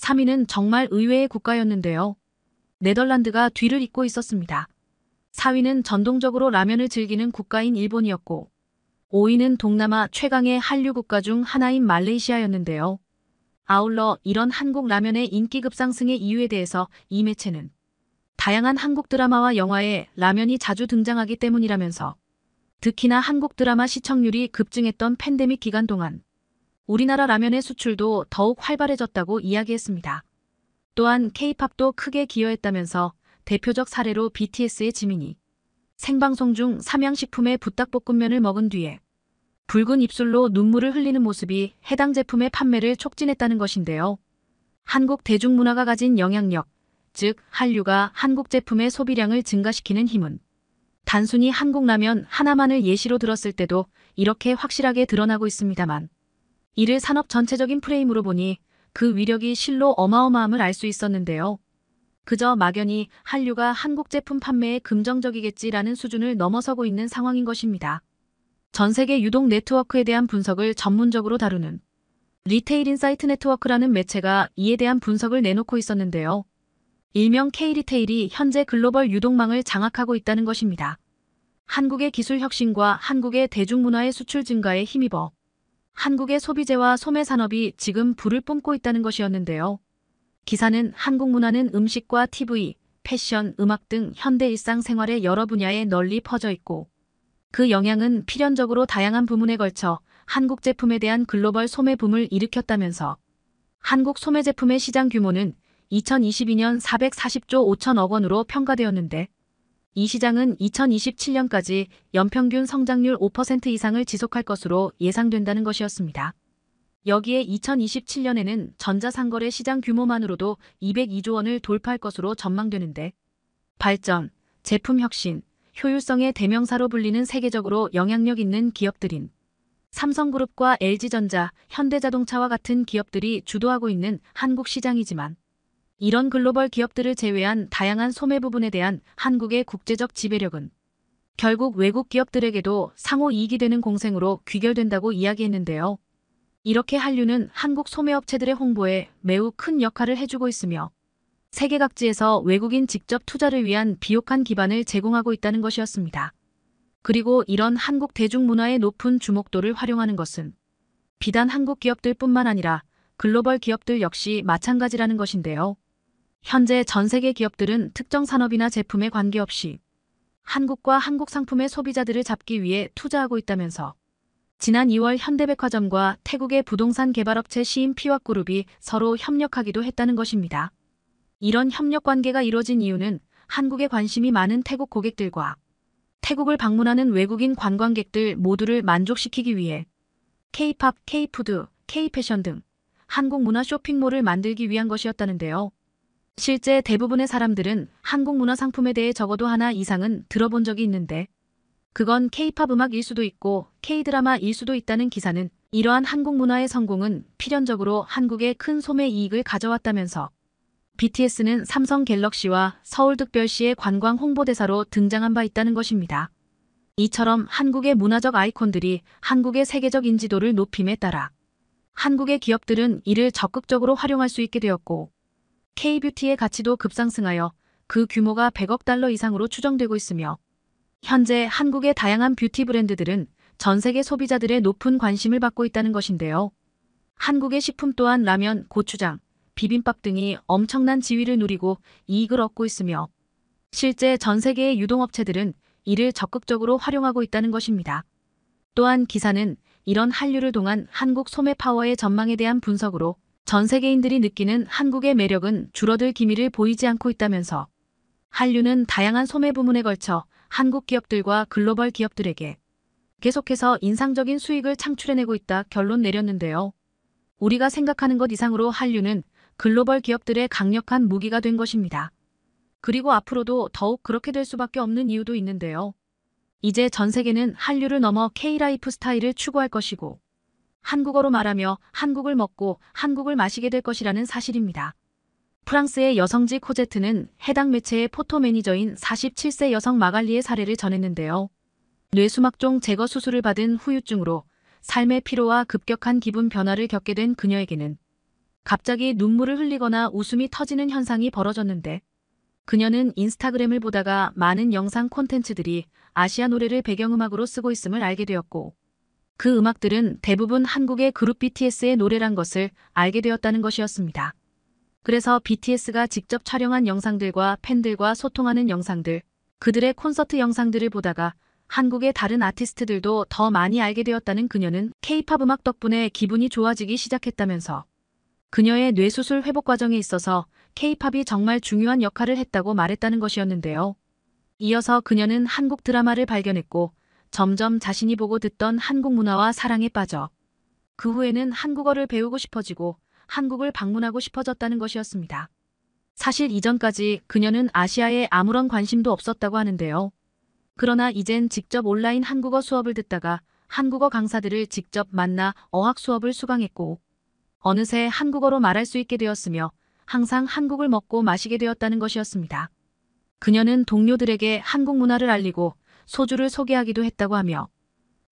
3위는 정말 의외의 국가였는데요. 네덜란드가 뒤를 잇고 있었습니다. 4위는 전동적으로 라면을 즐기는 국가인 일본이었고 5위는 동남아 최강의 한류 국가 중 하나인 말레이시아였는데요. 아울러 이런 한국 라면의 인기 급상승의 이유에 대해서 이 매체는 다양한 한국 드라마와 영화에 라면이 자주 등장하기 때문이라면서 특히나 한국 드라마 시청률이 급증했던 팬데믹 기간 동안 우리나라 라면의 수출도 더욱 활발해졌다고 이야기했습니다. 또한 케이팝도 크게 기여했다면서 대표적 사례로 BTS의 지민이 생방송 중 삼양식품의 부탁볶음면을 먹은 뒤에 붉은 입술로 눈물을 흘리는 모습이 해당 제품의 판매를 촉진했다는 것인데요. 한국 대중문화가 가진 영향력, 즉 한류가 한국 제품의 소비량을 증가시키는 힘은 단순히 한국 라면 하나만을 예시로 들었을 때도 이렇게 확실하게 드러나고 있습니다만 이를 산업 전체적인 프레임으로 보니 그 위력이 실로 어마어마함을 알 수 있었는데요. 그저 막연히 한류가 한국 제품 판매에 긍정적이겠지라는 수준을 넘어서고 있는 상황인 것입니다. 전 세계 유동 네트워크에 대한 분석을 전문적으로 다루는 리테일 인사이트 네트워크라는 매체가 이에 대한 분석을 내놓고 있었는데요. 일명 K리테일이 현재 글로벌 유동망을 장악하고 있다는 것입니다. 한국의 기술 혁신과 한국의 대중문화의 수출 증가에 힘입어 한국의 소비재와 소매 산업이 지금 불을 뿜고 있다는 것이었는데요. 기사는 한국 문화는 음식과 TV, 패션, 음악 등 현대 일상 생활의 여러 분야에 널리 퍼져 있고 그 영향은 필연적으로 다양한 부문에 걸쳐 한국 제품에 대한 글로벌 소매 붐을 일으켰다면서 한국 소매 제품의 시장 규모는 2022년 440조 5천억 원으로 평가되었는데 이 시장은 2027년까지 연평균 성장률 5% 이상을 지속할 것으로 예상된다는 것이었습니다. 여기에 2027년에는 전자상거래 시장 규모만으로도 202조 원을 돌파할 것으로 전망되는데 발전, 제품 혁신, 효율성의 대명사로 불리는 세계적으로 영향력 있는 기업들인 삼성그룹과 LG전자, 현대자동차와 같은 기업들이 주도하고 있는 한국 시장이지만 이런 글로벌 기업들을 제외한 다양한 소매 부분에 대한 한국의 국제적 지배력은 결국 외국 기업들에게도 상호 이익이 되는 공생으로 귀결된다고 이야기했는데요. 이렇게 한류는 한국 소매업체들의 홍보에 매우 큰 역할을 해주고 있으며 세계 각지에서 외국인 직접 투자를 위한 비옥한 기반을 제공하고 있다는 것이었습니다. 그리고 이런 한국 대중문화의 높은 주목도를 활용하는 것은 비단 한국 기업들 뿐만 아니라 글로벌 기업들 역시 마찬가지라는 것인데요. 현재 전 세계 기업들은 특정 산업이나 제품에 관계없이 한국과 한국 상품의 소비자들을 잡기 위해 투자하고 있다면서 지난 2월 현대백화점과 태국의 부동산 개발업체 시인 피와그룹이 서로 협력하기도 했다는 것입니다. 이런 협력 관계가 이뤄진 이유는 한국에 관심이 많은 태국 고객들과 태국을 방문하는 외국인 관광객들 모두를 만족시키기 위해 K-팝, K-푸드, K-패션 등 한국 문화 쇼핑몰을 만들기 위한 것이었다는데요. 실제 대부분의 사람들은 한국 문화 상품에 대해 적어도 하나 이상은 들어본 적이 있는데 그건 케이팝 음악일 수도 있고 케이드라마일 수도 있다는 기사는 이러한 한국 문화의 성공은 필연적으로 한국에 큰 소매 이익을 가져왔다면서 BTS는 삼성 갤럭시와 서울특별시의 관광 홍보대사로 등장한 바 있다는 것입니다. 이처럼 한국의 문화적 아이콘들이 한국의 세계적 인지도를 높임에 따라 한국의 기업들은 이를 적극적으로 활용할 수 있게 되었고 K뷰티의 가치도 급상승하여 그 규모가 100억 달러 이상으로 추정되고 있으며 현재 한국의 다양한 뷰티 브랜드들은 전 세계 소비자들의 높은 관심을 받고 있다는 것인데요. 한국의 식품 또한 라면, 고추장, 비빔밥 등이 엄청난 지위를 누리고 이익을 얻고 있으며 실제 전 세계의 유동업체들은 이를 적극적으로 활용하고 있다는 것입니다. 또한 기사는 이런 한류를 동한 한국 소매 파워의 전망에 대한 분석으로 전 세계인들이 느끼는 한국의 매력은 줄어들 기미를 보이지 않고 있다면서 한류는 다양한 소매 부문에 걸쳐 한국 기업들과 글로벌 기업들에게 계속해서 인상적인 수익을 창출해내고 있다 결론 내렸는데요. 우리가 생각하는 것 이상으로 한류는 글로벌 기업들의 강력한 무기가 된 것입니다. 그리고 앞으로도 더욱 그렇게 될 수밖에 없는 이유도 있는데요. 이제 전 세계는 한류를 넘어 K라이프 스타일을 추구할 것이고 한국어로 말하며 한국을 먹고 한국을 마시게 될 것이라는 사실입니다. 프랑스의 여성지 코제트는 해당 매체의 포토 매니저인 47세 여성 마갈리의 사례를 전했는데요. 뇌수막종 제거 수술을 받은 후유증으로 삶의 피로와 급격한 기분 변화를 겪게 된 그녀에게는 갑자기 눈물을 흘리거나 웃음이 터지는 현상이 벌어졌는데 그녀는 인스타그램을 보다가 많은 영상 콘텐츠들이 아시아 노래를 배경음악으로 쓰고 있음을 알게 되었고 그 음악들은 대부분 한국의 그룹 BTS의 노래란 것을 알게 되었다는 것이었습니다. 그래서 BTS가 직접 촬영한 영상들과 팬들과 소통하는 영상들, 그들의 콘서트 영상들을 보다가 한국의 다른 아티스트들도 더 많이 알게 되었다는 그녀는 k p o p 음악 덕분에 기분이 좋아지기 시작했다면서 그녀의 뇌수술 회복 과정에 있어서 k p o p 이 정말 중요한 역할을 했다고 말했다는 것이었는데요. 이어서 그녀는 한국 드라마를 발견했고 점점 자신이 보고 듣던 한국 문화와 사랑에 빠져 그 후에는 한국어를 배우고 싶어지고 한국을 방문하고 싶어졌다는 것이었습니다. 사실 이전까지 그녀는 아시아에 아무런 관심도 없었다고 하는데요. 그러나 이젠 직접 온라인 한국어 수업을 듣다가 한국어 강사들을 직접 만나 어학 수업을 수강했고 어느새 한국어로 말할 수 있게 되었으며 항상 한국을 먹고 마시게 되었다는 것이었습니다. 그녀는 동료들에게 한국 문화를 알리고 소주를 소개하기도 했다고 하며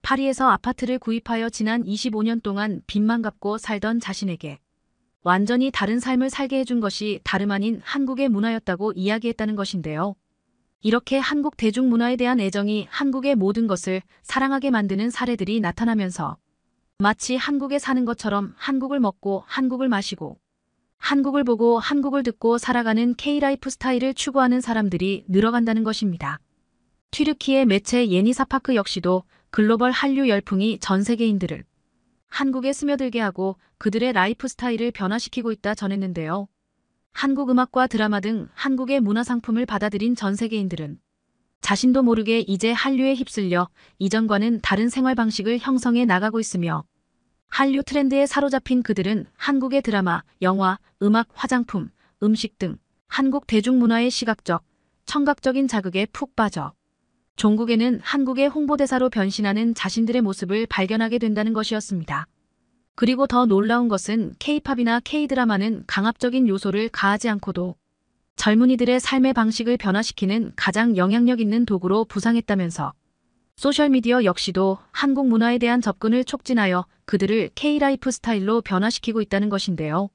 파리에서 아파트를 구입하여 지난 25년 동안 빚만 갚고 살던 자신에게 완전히 다른 삶을 살게 해준 것이 다름 아닌 한국의 문화였다고 이야기했다는 것인데요. 이렇게 한국 대중문화에 대한 애정이 한국의 모든 것을 사랑하게 만드는 사례들이 나타나면서 마치 한국에 사는 것처럼 한국을 먹고 한국을 마시고 한국을 보고 한국을 듣고 살아가는 K라이프 스타일을 추구하는 사람들이 늘어간다는 것입니다. 튀르키의 매체 예니사파크 역시도 글로벌 한류 열풍이 전 세계인들을 한국에 스며들게 하고 그들의 라이프 스타일을 변화시키고 있다 전했는데요. 한국 음악과 드라마 등 한국의 문화 상품을 받아들인 전 세계인들은 자신도 모르게 이제 한류에 휩쓸려 이전과는 다른 생활 방식을 형성해 나가고 있으며 한류 트렌드에 사로잡힌 그들은 한국의 드라마, 영화, 음악, 화장품, 음식 등 한국 대중문화의 시각적, 청각적인 자극에 푹 빠져 종국에는 한국의 홍보대사로 변신하는 자신들의 모습을 발견하게 된다는 것이었습니다. 그리고 더 놀라운 것은 K-팝이나 K-드라마는 강압적인 요소를 가하지 않고도 젊은이들의 삶의 방식을 변화시키는 가장 영향력 있는 도구로 부상했다면서 소셜미디어 역시도 한국 문화에 대한 접근을 촉진하여 그들을 K-라이프 스타일로 변화시키고 있다는 것인데요.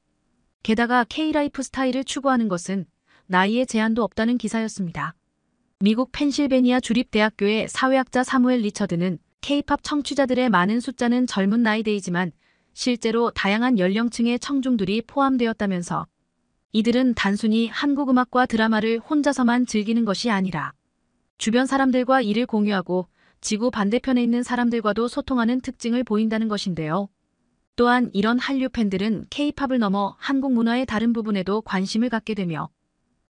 게다가 K-라이프 스타일을 추구하는 것은 나이에 제한도 없다는 기사였습니다. 미국 펜실베니아 주립대학교의 사회학자 사무엘 리처드는 케이팝 청취자들의 많은 숫자는 젊은 나이대이지만 실제로 다양한 연령층의 청중들이 포함되었다면서 이들은 단순히 한국 음악과 드라마를 혼자서만 즐기는 것이 아니라 주변 사람들과 이를 공유하고 지구 반대편에 있는 사람들과도 소통하는 특징을 보인다는 것인데요. 또한 이런 한류 팬들은 케이팝을 넘어 한국 문화의 다른 부분에도 관심을 갖게 되며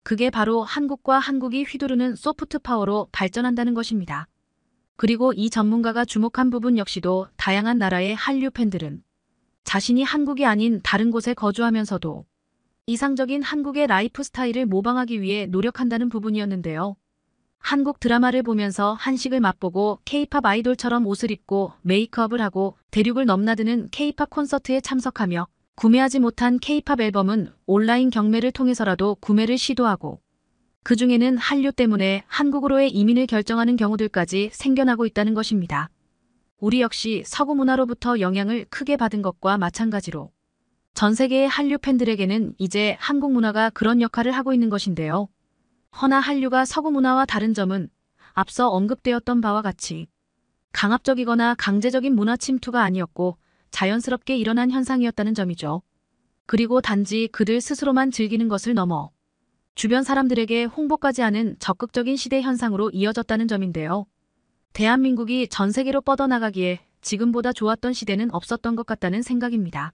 그게 바로 한국과 한국이 휘두르는 소프트 파워로 발전한다는 것입니다. 그리고 이 전문가가 주목한 부분 역시도 다양한 나라의 한류 팬들은 자신이 한국이 아닌 다른 곳에 거주하면서도 이상적인 한국의 라이프 스타일을 모방하기 위해 노력한다는 부분이었는데요. 한국 드라마를 보면서 한식을 맛보고 케이팝 아이돌처럼 옷을 입고 메이크업을 하고 대륙을 넘나드는 케이팝 콘서트에 참석하며 구매하지 못한 케이팝 앨범은 온라인 경매를 통해서라도 구매를 시도하고 그 중에는 한류 때문에 한국으로의 이민을 결정하는 경우들까지 생겨나고 있다는 것입니다. 우리 역시 서구 문화로부터 영향을 크게 받은 것과 마찬가지로 전 세계의 한류 팬들에게는 이제 한국 문화가 그런 역할을 하고 있는 것인데요. 허나 한류가 서구 문화와 다른 점은 앞서 언급되었던 바와 같이 강압적이거나 강제적인 문화 침투가 아니었고 자연스럽게 일어난 현상이었다는 점이죠. 그리고 단지 그들 스스로만 즐기는 것을 넘어 주변 사람들에게 홍보까지 하는 적극적인 시대 현상으로 이어졌다는 점인데요. 대한민국이 전 세계로 뻗어나가기에 지금보다 좋았던 시대는 없었던 것 같다는 생각입니다.